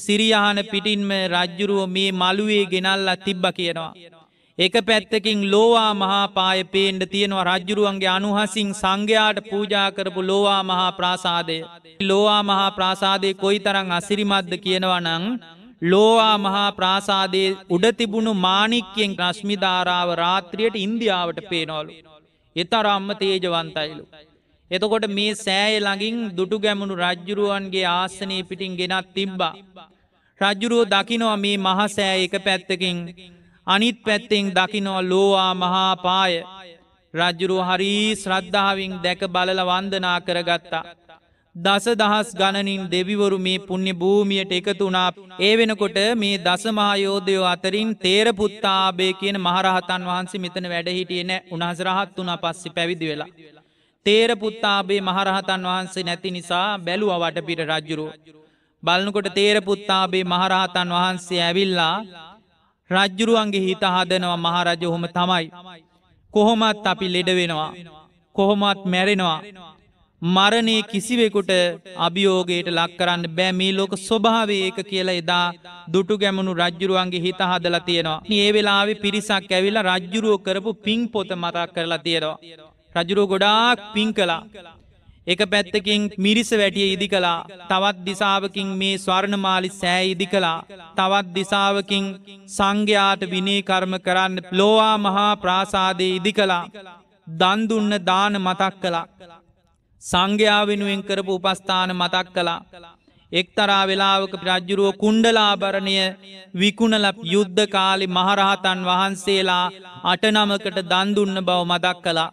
සිරියහන පිටින්ම රජ්ජුරුවෝ මේ මළුවේ ගෙනල්ලා තිබ්බ කියනවා. එක පැත්තකින් ලෝවා මහාපාය පේන්ඩ තියෙනවා රජ්ජුරුවන්ගේ අනුහසින් සංඝයාට පූජා කරපු ලෝවා මහා ප්‍රාසාදය. ලෝවා මහා ප්‍රාසාදය කොයි තරං අසිරිමද්ද කියනවනං. ලෝවා මහා ප්‍රාසාදයේ උඩතිබුණු මානික්කයෙන් ක්‍රශ්මිධාරාව රාත්‍රියයට ඉන්දියාවට පේනොලු. එතරම්ම තේජවන්තයිලු. එතකොට මේ සෑය ළඟින් දුටු ගැමුණු රජ්ජුරුවන්ගේ ආසනය පිටින් ගෙනත් තිබ්බා. රජ්ජුරුවෝ දකිනවා මේ මහසෑ එක පැත්තකින්. අනිත් පැත්තෙන් දකිනෝ ලෝවා මහාපාය රජ්ජුරු හරී ශ්‍රද්ධාවෙන් දැක බලල වන්දනා කරගත්තා. දස දහස් ගණනින් දෙවිවරු මේ පුුණ්‍ය භූමියට එකතුනා ඒ වෙනකොට මේ දසමහායෝධයෝ අතරින් තේරපුත්තාබේ කියන මහරහතන් වහන්සේ මෙතන වැඩහිටියන උනහසරහත් වනා පස්සෙ පැවිදි වෙලා. තේරපුත්තාබේ මහරහතන් වහන්සේ නැති නිසා බැලුව වටපිට රජ්ජුරු. බලනකොට තේරපුත්තාබේ මහරහතන් වහන්සේ ඇවිල්ලා රජ්ජුරුවන්ගේ හිත හදනවා මහරජ හොම තමයි. කොහොමත් අපි ලෙඩවෙනවා. කොහොමත් මැරෙනවා. මරණය කිසිවෙකුට අභියෝගයට ලක්කරන්න බෑමී ලෝක ස්වභාවයක කියලා එදා දුටු ගැමුණු රජ්ජුරුවන්ගේ හිත හදලා තියෙනවා. ඒ වෙලාවෙ පිරිසක් ඇවිල්ලා රජ්ජුරුවෝ කරපු පින් පොත මතක් කරලා තියෙනවා. රජුරුව ගොඩාක් පින් කලා. එක පැත්තකින් මිරිස වැටිය ඉදි කලා තවත් දිසාාවකින් මේ ස්වර්ණමාලි සෑ ඉදි කලා තවත් දිසාාවකින් සංඝයාට විනේ කර්ම කරන්න ලෝවා මහා ප්‍රාසාදය ඉදි කලා දන්දුන්න දාන මතක් කලා සංඝයා වෙනුවෙන් කරපු උපස්ථාන මතක් කලා එක්තරා වෙලාවක රජ්ජුරුව කුණ්ඩලාභරණය විකුණල යුද්ධ කාලි මහරහතන් වහන්සේලා අටනමකට දන්දුන්න බව මදක් කලා.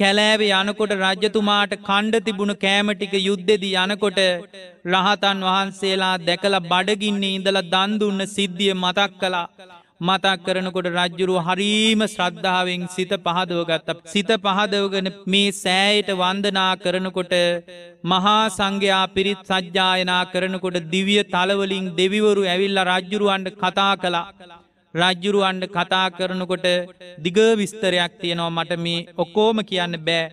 කැලෑව යනකොට රජ්‍යතුමාට කණ්ඩ තිබුණු කෑමටික යුද්ධෙදි යනකොට රහතන් වහන්සේලා දැකළ බඩගින්නේ ඉඳල දන්දුන්න සිද්ධිය මතක් කලා. මතක් කරනකොට රජ්ජුරු හරීම ශ්‍රද්ධාවෙන් සිත පහදවගත්ත. සිත පහදවගෙන මේ සෑයට වන්දනා කරනකොට මහා සංඝයා පිරිත් සජ්ජායනා කරනකොට දිවිය තලවලින් දෙවිවරු ඇවිල්ල රජ්ජුරුවන්ට කතා කලා. රජ්ජුරුවන්ඩ කතා කරනකොට දිග විස්තරයක් තියෙනවා මට මේ ඔක්කෝම කියන්න බෑ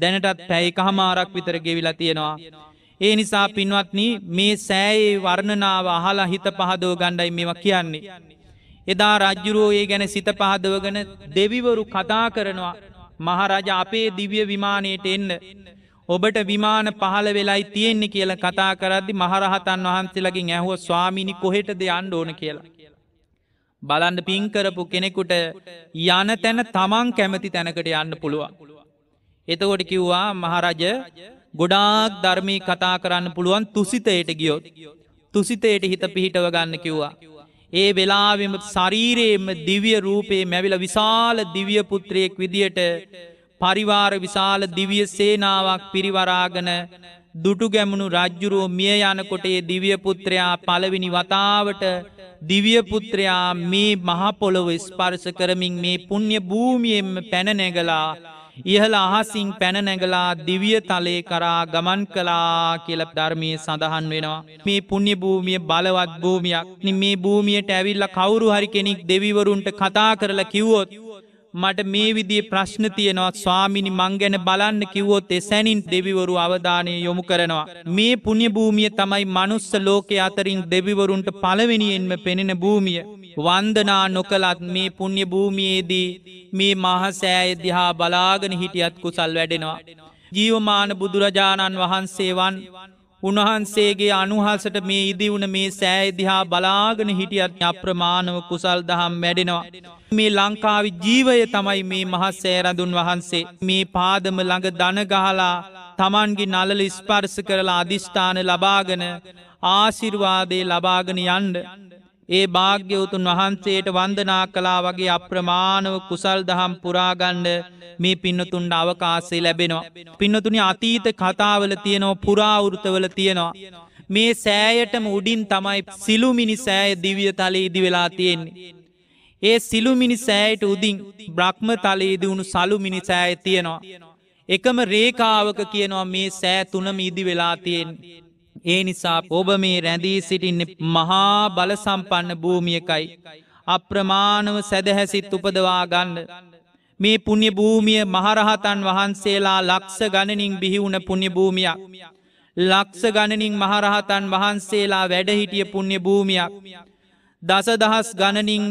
දැනටත් පැයි කහමාරක් විතර ගෙවිලා තියෙනවා. ඒ නිසා පින්වත්න මේ සෑයේ වර්ණනාව අහලා හිත පහදෝ ගණ්ඩයි මෙවා කියන්නේ. එදා රජ්ජුරෝයේ ගැන සිත පහදවගන දෙවිවරු කතා කරනවා. මහරජ අපේ දිවිය විමානයට එන්න. ඔබට විමාන පහළ වෙලායි තියෙන්නේ කියල කතා කරද්දි මහරහතන් වහන්සේලගින් ඇහුව ස්වාමිනි කොහෙටද අන්ඩ ඕන කියලා. බලන්ඩ පින්කරපු කෙනෙකුට යන තැන තමන් කැමති තැනකට යන්න පුළුවන්. එතකොට කිව්වා මහරජ ගොඩාක් ධර්මී කතා කරන්න පුළුවන් තුසිතයට ගියොත්. තුසිතයට හිත පිහිටව ගන්න කිව්වා. ඒ වෙලාවෙම සරීරයේම දිවිය රූපයේ මැවිල විශාල දිවියපුත්‍රයෙක් විදියට පරිවාර විශාල දිවිය සේනාවක් පිරිවරාගන දුටු ගැමුණු රජ්ජුරුවෝ මිය යනකොට ඒ දිවියපුත්‍රයා පලවිනි වතාවට දිවියපුත්‍රයා මේ මහපොළොව ස්පර්ස කරමින් මේ පුුණ්්‍ය භූමියෙන්ම පැනනැගලා ඉහළ අහසිං පැනනැගලා දිවිය තලේ කරා ගමන් කලා කියලප ධර්මය සඳහන් වෙනවා. මේ පුුණ්‍ය භූමිය බලවත් භූමයක් නි මේ භූමියට ඇවිල්ල කවුරු හරි කෙනෙක් දෙවිවරුන්ට කතා කරලා කිව්වොත්. මට මේ විදිේ ප්‍රශ්න තියෙනවා ස්වාමිනි මං ගැන බලන්න කිව්වොත් එසැනින් දෙවිවරු අවධානය යොමු කරනවා. මේ පුුණ්‍යභූමිය තමයි මනුස්ස ලෝකය අතරින් දෙවිවරුන්ට පළවෙනියෙන්ම පෙනෙන භූමිය. වන්දනා නොකළත් මේ පුුණ්‍ය භූමියයේදී මේ මහසෑය දිහා බලාගෙන හිටියත් කුසල් වැඩෙනවා. ජීවමාන බුදුරජාණන් වහන්සේවන් උන්වහන්සේගේ අනුහසට මේ ඉදිවුණ මේ සෑදිහා බලාගෙන හිටියත් අප්‍රමාණව කුසල් දහම් වැඩෙනවා. මේ ලංකාවි ජීවය තමයි මේ මහත් සෑරඳුන් වහන්සේ මේ පාදම ළඟ දනගහලා තමන්ගේ නලල ස්පර්ස කරලා අධිෂ්ඨාන ලබාගෙන ආසිර්වාදය ලබාගෙන යන්ඩ. ඒ භාග්‍යවතුන් වහන්සේට වන්දනා කලා වගේ අප්‍රමාණව කුසල් දහම් පුරාගණ්ඩ මේ පින්නතුන්ට අවකාසේ ලැබෙනවා. පින්නතුනි අතීත කතාවල තියෙනවා පුරාවෘතවල තියෙනවා. මේ සෑයටම උඩින් තමයි සිලුමිනි සෑය දිවිය තලේ ඉදි වෙලා තියෙන්නේ. ඒ සිලුමිනි සෑයට උදින් බ්‍රහ්ම තලයේද වුණු සලුමිනි සෑය තියෙනවා. එකම රේකාවක කියනවා මේ සෑ තුනම ඉදි වෙලා තියෙන්නේ. ඒ නිසා ඔබ මේ රැඳී සිටින්න මහා බලසම්පන්න භූමියකයි. අප්‍රමාණව සැදහැසිත් උපදවා ගන්න. මේ පුුණ්‍ය භූමිය මහරහතන් වහන්සේලා ලක්ස ගණනින් බිහිවුණ පුුණ්‍ය භූමියක්. ලක්ස ගණනින් මහරහතන් වහන්සේලා වැඩහිටිය පුුණ්‍ය භූමියක්. දසදහස් ගණනින්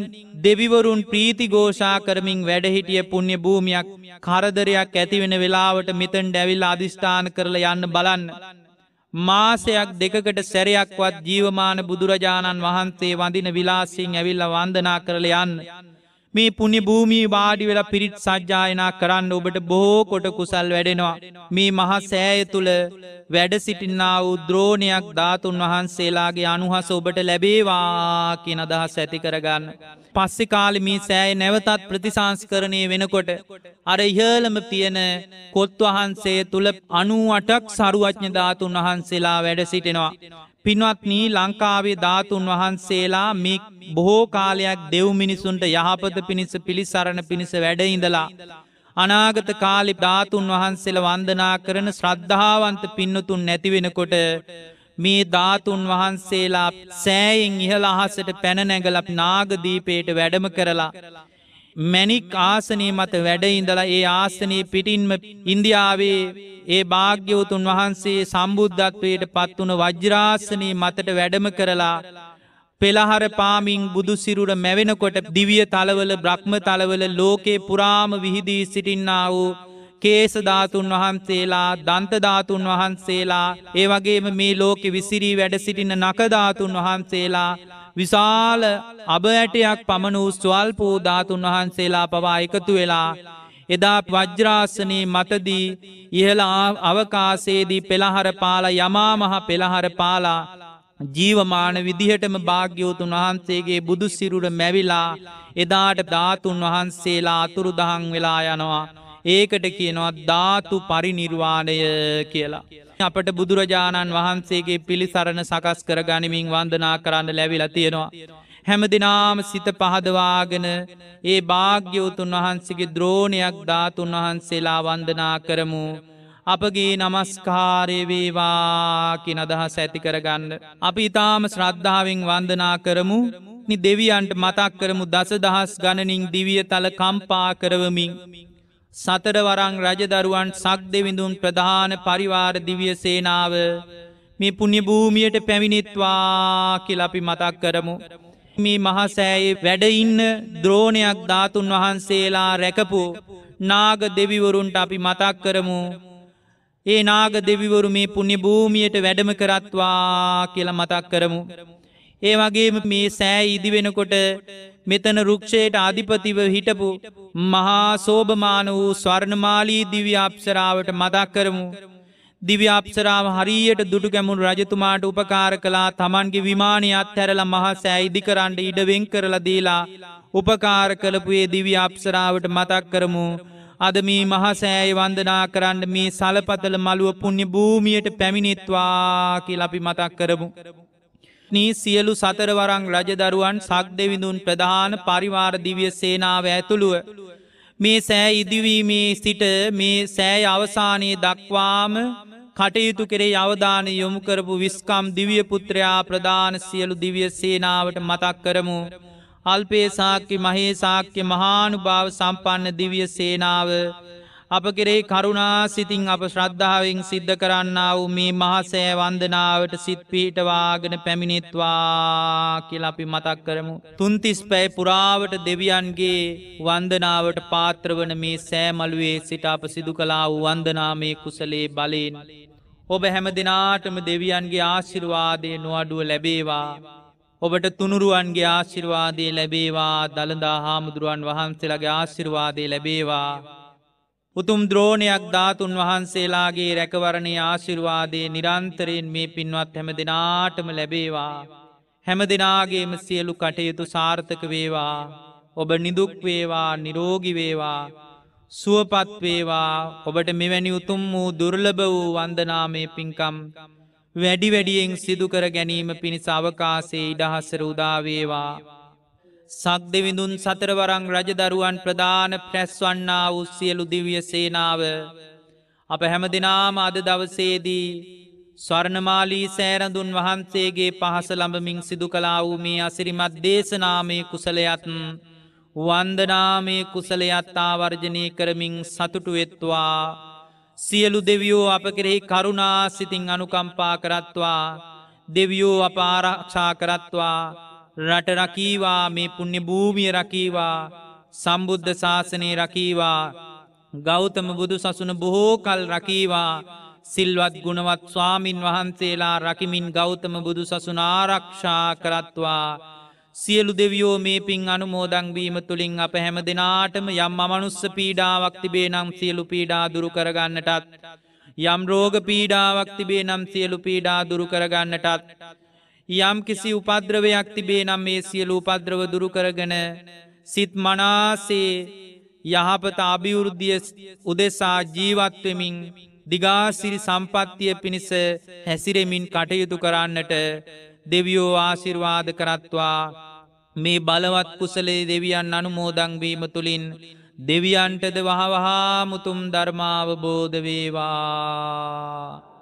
දෙවිවරුන් ප්‍රීතිගෝෂා කරමින් වැඩහිටිය පුුණ්‍ය භූමියක් කරදරයක් ඇතිවෙන වෙලාවට මෙතන් ඩැවිල් අධිෂ්ඨාන කරල යන්න බලන්න. මාසයක් දෙකකට සැරයක්වත් ජීවමාන බුදුරජාණන් වහන්සේ වඳින විලාසිං ඇවිල්ල වන්දනා කරල යන්න. මේ පුුණි භූමී වාඩි වෙලා පිරිත් සජ්ජායනා කරන්න ඔබට බොහෝ කොට කුසල් වැඩෙනවා. මේ මහා සෑය තුළ වැඩ සිටින්නා වූ ද්‍රෝණයක් ධාතුන් වහන්සේලාගේ අනුහස ඔබට ලැබේවා කියන අදහස් ඇති කරගන්න. පස්සෙ කාලි මේ සෑය නැවතත් ප්‍රතිසංස්කරණය වෙනකොට. අර ඉහළම තියෙන කොත් වහන්සේ තුළ අනු අටක් සරුවඥ ධාතුන් වහන්සේලා වැඩ සිටිනවා. පින්වත්නී ලංකාවේ ධාතුන් වහන්සේලා මේ බොහෝ කාලයක් දෙව් මිනිසුන්ට යහපත පිණිස පිළිසරණ පිණිස වැඩඉඳලා. අනාගත කාලි ධාතුන් වහන්සේල වන්දනා කරන ශ්‍රද්ධාවන්ත පින්නතුන් නැතිවෙනකොට මේ ධාතුන් වහන්සේලා සෑයෙන් ඉහළ අහසට පැනනැගලක් නාගදීපයට වැඩම කරලා. මැනික් ආසනී මත වැඩඉඳලා ඒ ආසනී පිටින්ම ඉන්දියාවේ ඒ භාග්‍යවතුන් වහන්සේ සම්බුද්ධත්වයට පත්වන වජ්‍රාසනී මතට වැඩම කරලා පෙළහර පාමින් බුදුසිරුර මැවෙනකොට දිවිය තලවල බ්‍රහ්ම තලවල ලෝකේ පුරාම විහිදී සිටින්නා වූ කේසධාතුන් වහන්සේලා දන්තධාතුන් වහන්සේලා ඒ වගේම මේ ලෝකෙ විසිරී වැඩ සිටින නකධාතුන් වහන්සේලා විශාල අබඇටයක් පමණ වූ ස්වල්පූ ධාතුන් වහන්සේලා පවා එකතු වෙලා එදා වජ්‍රාසනී මතදී ඉහළ අවකාසේදී පෙළහර පාලා යමාමහ පෙළහර පාලා ජීවමාන විදිහටම භාග්‍යවතුන් වහන්සේගේ බුදුසිරුට මැවිලා එදාට ධාතුන් වහන්සේලා අතුරු දහන් වෙලා යනවා. ඒකට කියනවා ධාතු පරිනිර්වාණය කියලා. අපට බුදුරජාණන් වහන්සේගේ පිළිසරණ සකස් කර ගනිමින් වන්දනා කරන්න ලැවිලා තියෙනවා. හැමදිනාම සිත පහදවාගෙන ඒ භාග්‍යවතුන් වහන්සේගේ ද්‍රෝණයක් ධාතුන් වහන්සේලා වන්දනා කරමු. අපගේ නමස්කාරයවේවා කි නදහස් ඇති කරගන්න. අපි ඉතාම ශ්‍රද්ධාවෙන් වන්දනා කරමු නි දෙවියන්ට මතක් කරමු දස දහස් ගණනින් දිවිය තල කම්පා කරවමින්. සතරවරං රජදරුවන් සක් දෙවිඳුන් ප්‍රධාන පරිවාර දිවිය සේනාව මේ පුුණ්‍යභූමියට පැමිණිත්වා කියලපි මතක් කරමු. මේ මහසෑයේ වැඩඉන්න ද්‍රෝණයක් ධාතුන් වහන්සේලා රැකපු නාග දෙවිවරුන්ට අපි මතක් කරමු. ඒ නාග දෙවිවරු මේ පුුණ්‍ය භූමියට වැඩම කරත්වා කියල මතක් කරමු. ඒ වගේම මේ සෑ ඉදි වෙනකොට මෙතන රුක්ෂයට අධිපතිව හිටපු මහා සෝභමාන වූ ස්වර්ණමාලී දිවි අප්සරාවට මදක් කරමු. දිවි අප්සරාව හරියට දුටු ගැමුණු රජතුමාට උපකාර කලා තමන්ගේ විමානය අත්හැරලා මහා සෑයිදි කරන්න ඉඩවෙන් කරලා දීලා උපකාර කළපුයේ දිවි අප්සරාවට මතක් කරමු. අද මේ මහසෑය වන්දනා කරන්න මේ සලපතල මළුව පුුණ්‍ය භූමියයට පැමිණිත්වා කියලපි මතක් කරමු. ශ්‍රී සියලු සතරවරං රජදරුවන් සක් දෙවිඳුන් ප්‍රධාන පරිවාර දිවිය සේනාව ඇතුළුව. මේ සෑ ඉදිවීමේ සිට මේ සෑය අවසානයේ දක්වාම කටයුතු කෙරේ අවධාන යොමු කරපු විස්කම් දිවියපුත්‍රයා ප්‍රධාන සියලු දිවිය සේනාවට මතක් කරමු. අල්පේසාක්‍ය මහේසාක්‍ය මහානු භාව සම්පන්න දිවිය සේනාව අප කෙරේ කරුණා සිතින් අප ශ්‍රද්ධාවෙන් සිද්ධ කරන්න වූ මේ මහසෑ වන්දනාවට සිත් පිහිටවාගෙන පැමිණිත්වා කියල අපි මතක් කරමු. තුන්තිස් පැයි පුරාවට දෙවියන්ගේ වන්දනාවට පාත්‍රවන මේ සෑමලුවේ සිට අප සිදු කලා වූ වන්දනාමය කුසලේ බලයෙන්. ඔබ හැම දෙනාටම දෙවියන්ගේ ආශිර්වාදය නොවඩුව ලැබේවා. ඔබට තුනුරුවන්ගේ ආශිර්වාදය ලැබේවා දළදා හාමුදුරුවන් වහන්සේලගේ ආශිර්වාදය ලැබේවා. උතුම් ද්‍රෝණයක් ධාතුන් වහන්සේලාගේ රැකවරණේ ආශිර්වාදයේ නිරන්තරයෙන් මේ පින්වත් හැම දෙනාටම ලැබේවා. හැම දෙනාගේම සියලු කටයුතු සාර්ථක වේවා. ඔබ නිදුක්වේවා නිරෝගිවේවා. සුවපත්වේවා ඔබට මෙවැනි උතුම් වූ දුර්ලභ වූ වන්දනාමය පින්කම්. වැඩි වැඩියෙන් සිදුකර ගැනීම පිණිස අවකාසේ ඉඩහසර උදාවේවා. සක් දෙවිඳුන් සතරවරං රජදරුවන් ප්‍රධාන ප්‍රැස්වන්නා උස්සියලු දිවිය සේනාව. අප හැම දෙනාම අද දවසේදී ස්වර්ණමාලී සෑරඳුන් වහන්සේගේ පහස ළඹමින් සිදු කලා වූ මේ අසිරිමත් දේශනාමය කුසලයත්න්. වන්දනාමේ කුසලයත්තාවර්ජනය කරමින් සතුටු වෙත්වා සියලු දෙවියෝ අප කෙරෙහි කරුණා සිතින් අනුකම්පා කරත්වා දෙවියෝ අප ආරක්ෂා කරත්වා රට රකීවා මේ පුුණ්‍ය භූමිය රකීවා සම්බුද්ධ ශාසනය රකීවා ගෞතම බුදු සසුන බොහෝ කල් රකීවා සිල්වත් ගුණවත් ස්වාමින් වහන්සේලා රකිමින් ගෞතම බුදු සසුන ආරක්ෂා කරත්වා සියලු දෙවියෝ මේ පින් අනුමෝදංවීම තුළින් අප හැම දෙනාටම යම් අමනුස්ස පීඩාවක් තිබේ නම් සියලු පීඩා දුරු කරගන්නටත්. යම් රෝග පීඩාවක් තිබේ නම් සියලු පීඩා දුරු කරගන්නටත්. යම් කිසි උපද්‍රවයක් තිබේ නම් මේ සියලු උපද්‍රව දුරුකරගෙන සිත් මනාසේ යහපත අභිවෘද්ධිය උදෙසා ජීවත්වමින් දිගාසිරි සම්පත්තිය පිණිස හැසිරෙමින් කටයුතු කරන්නට දෙවියෝ ආශිර්වාද කරත්වා මේ බලවත් කුසලේ දෙවියන් අනුමෝදංවීම තුළින් දෙවියන්ටද වහවහාමුතුම් ධර්මාවබෝධ වේවා.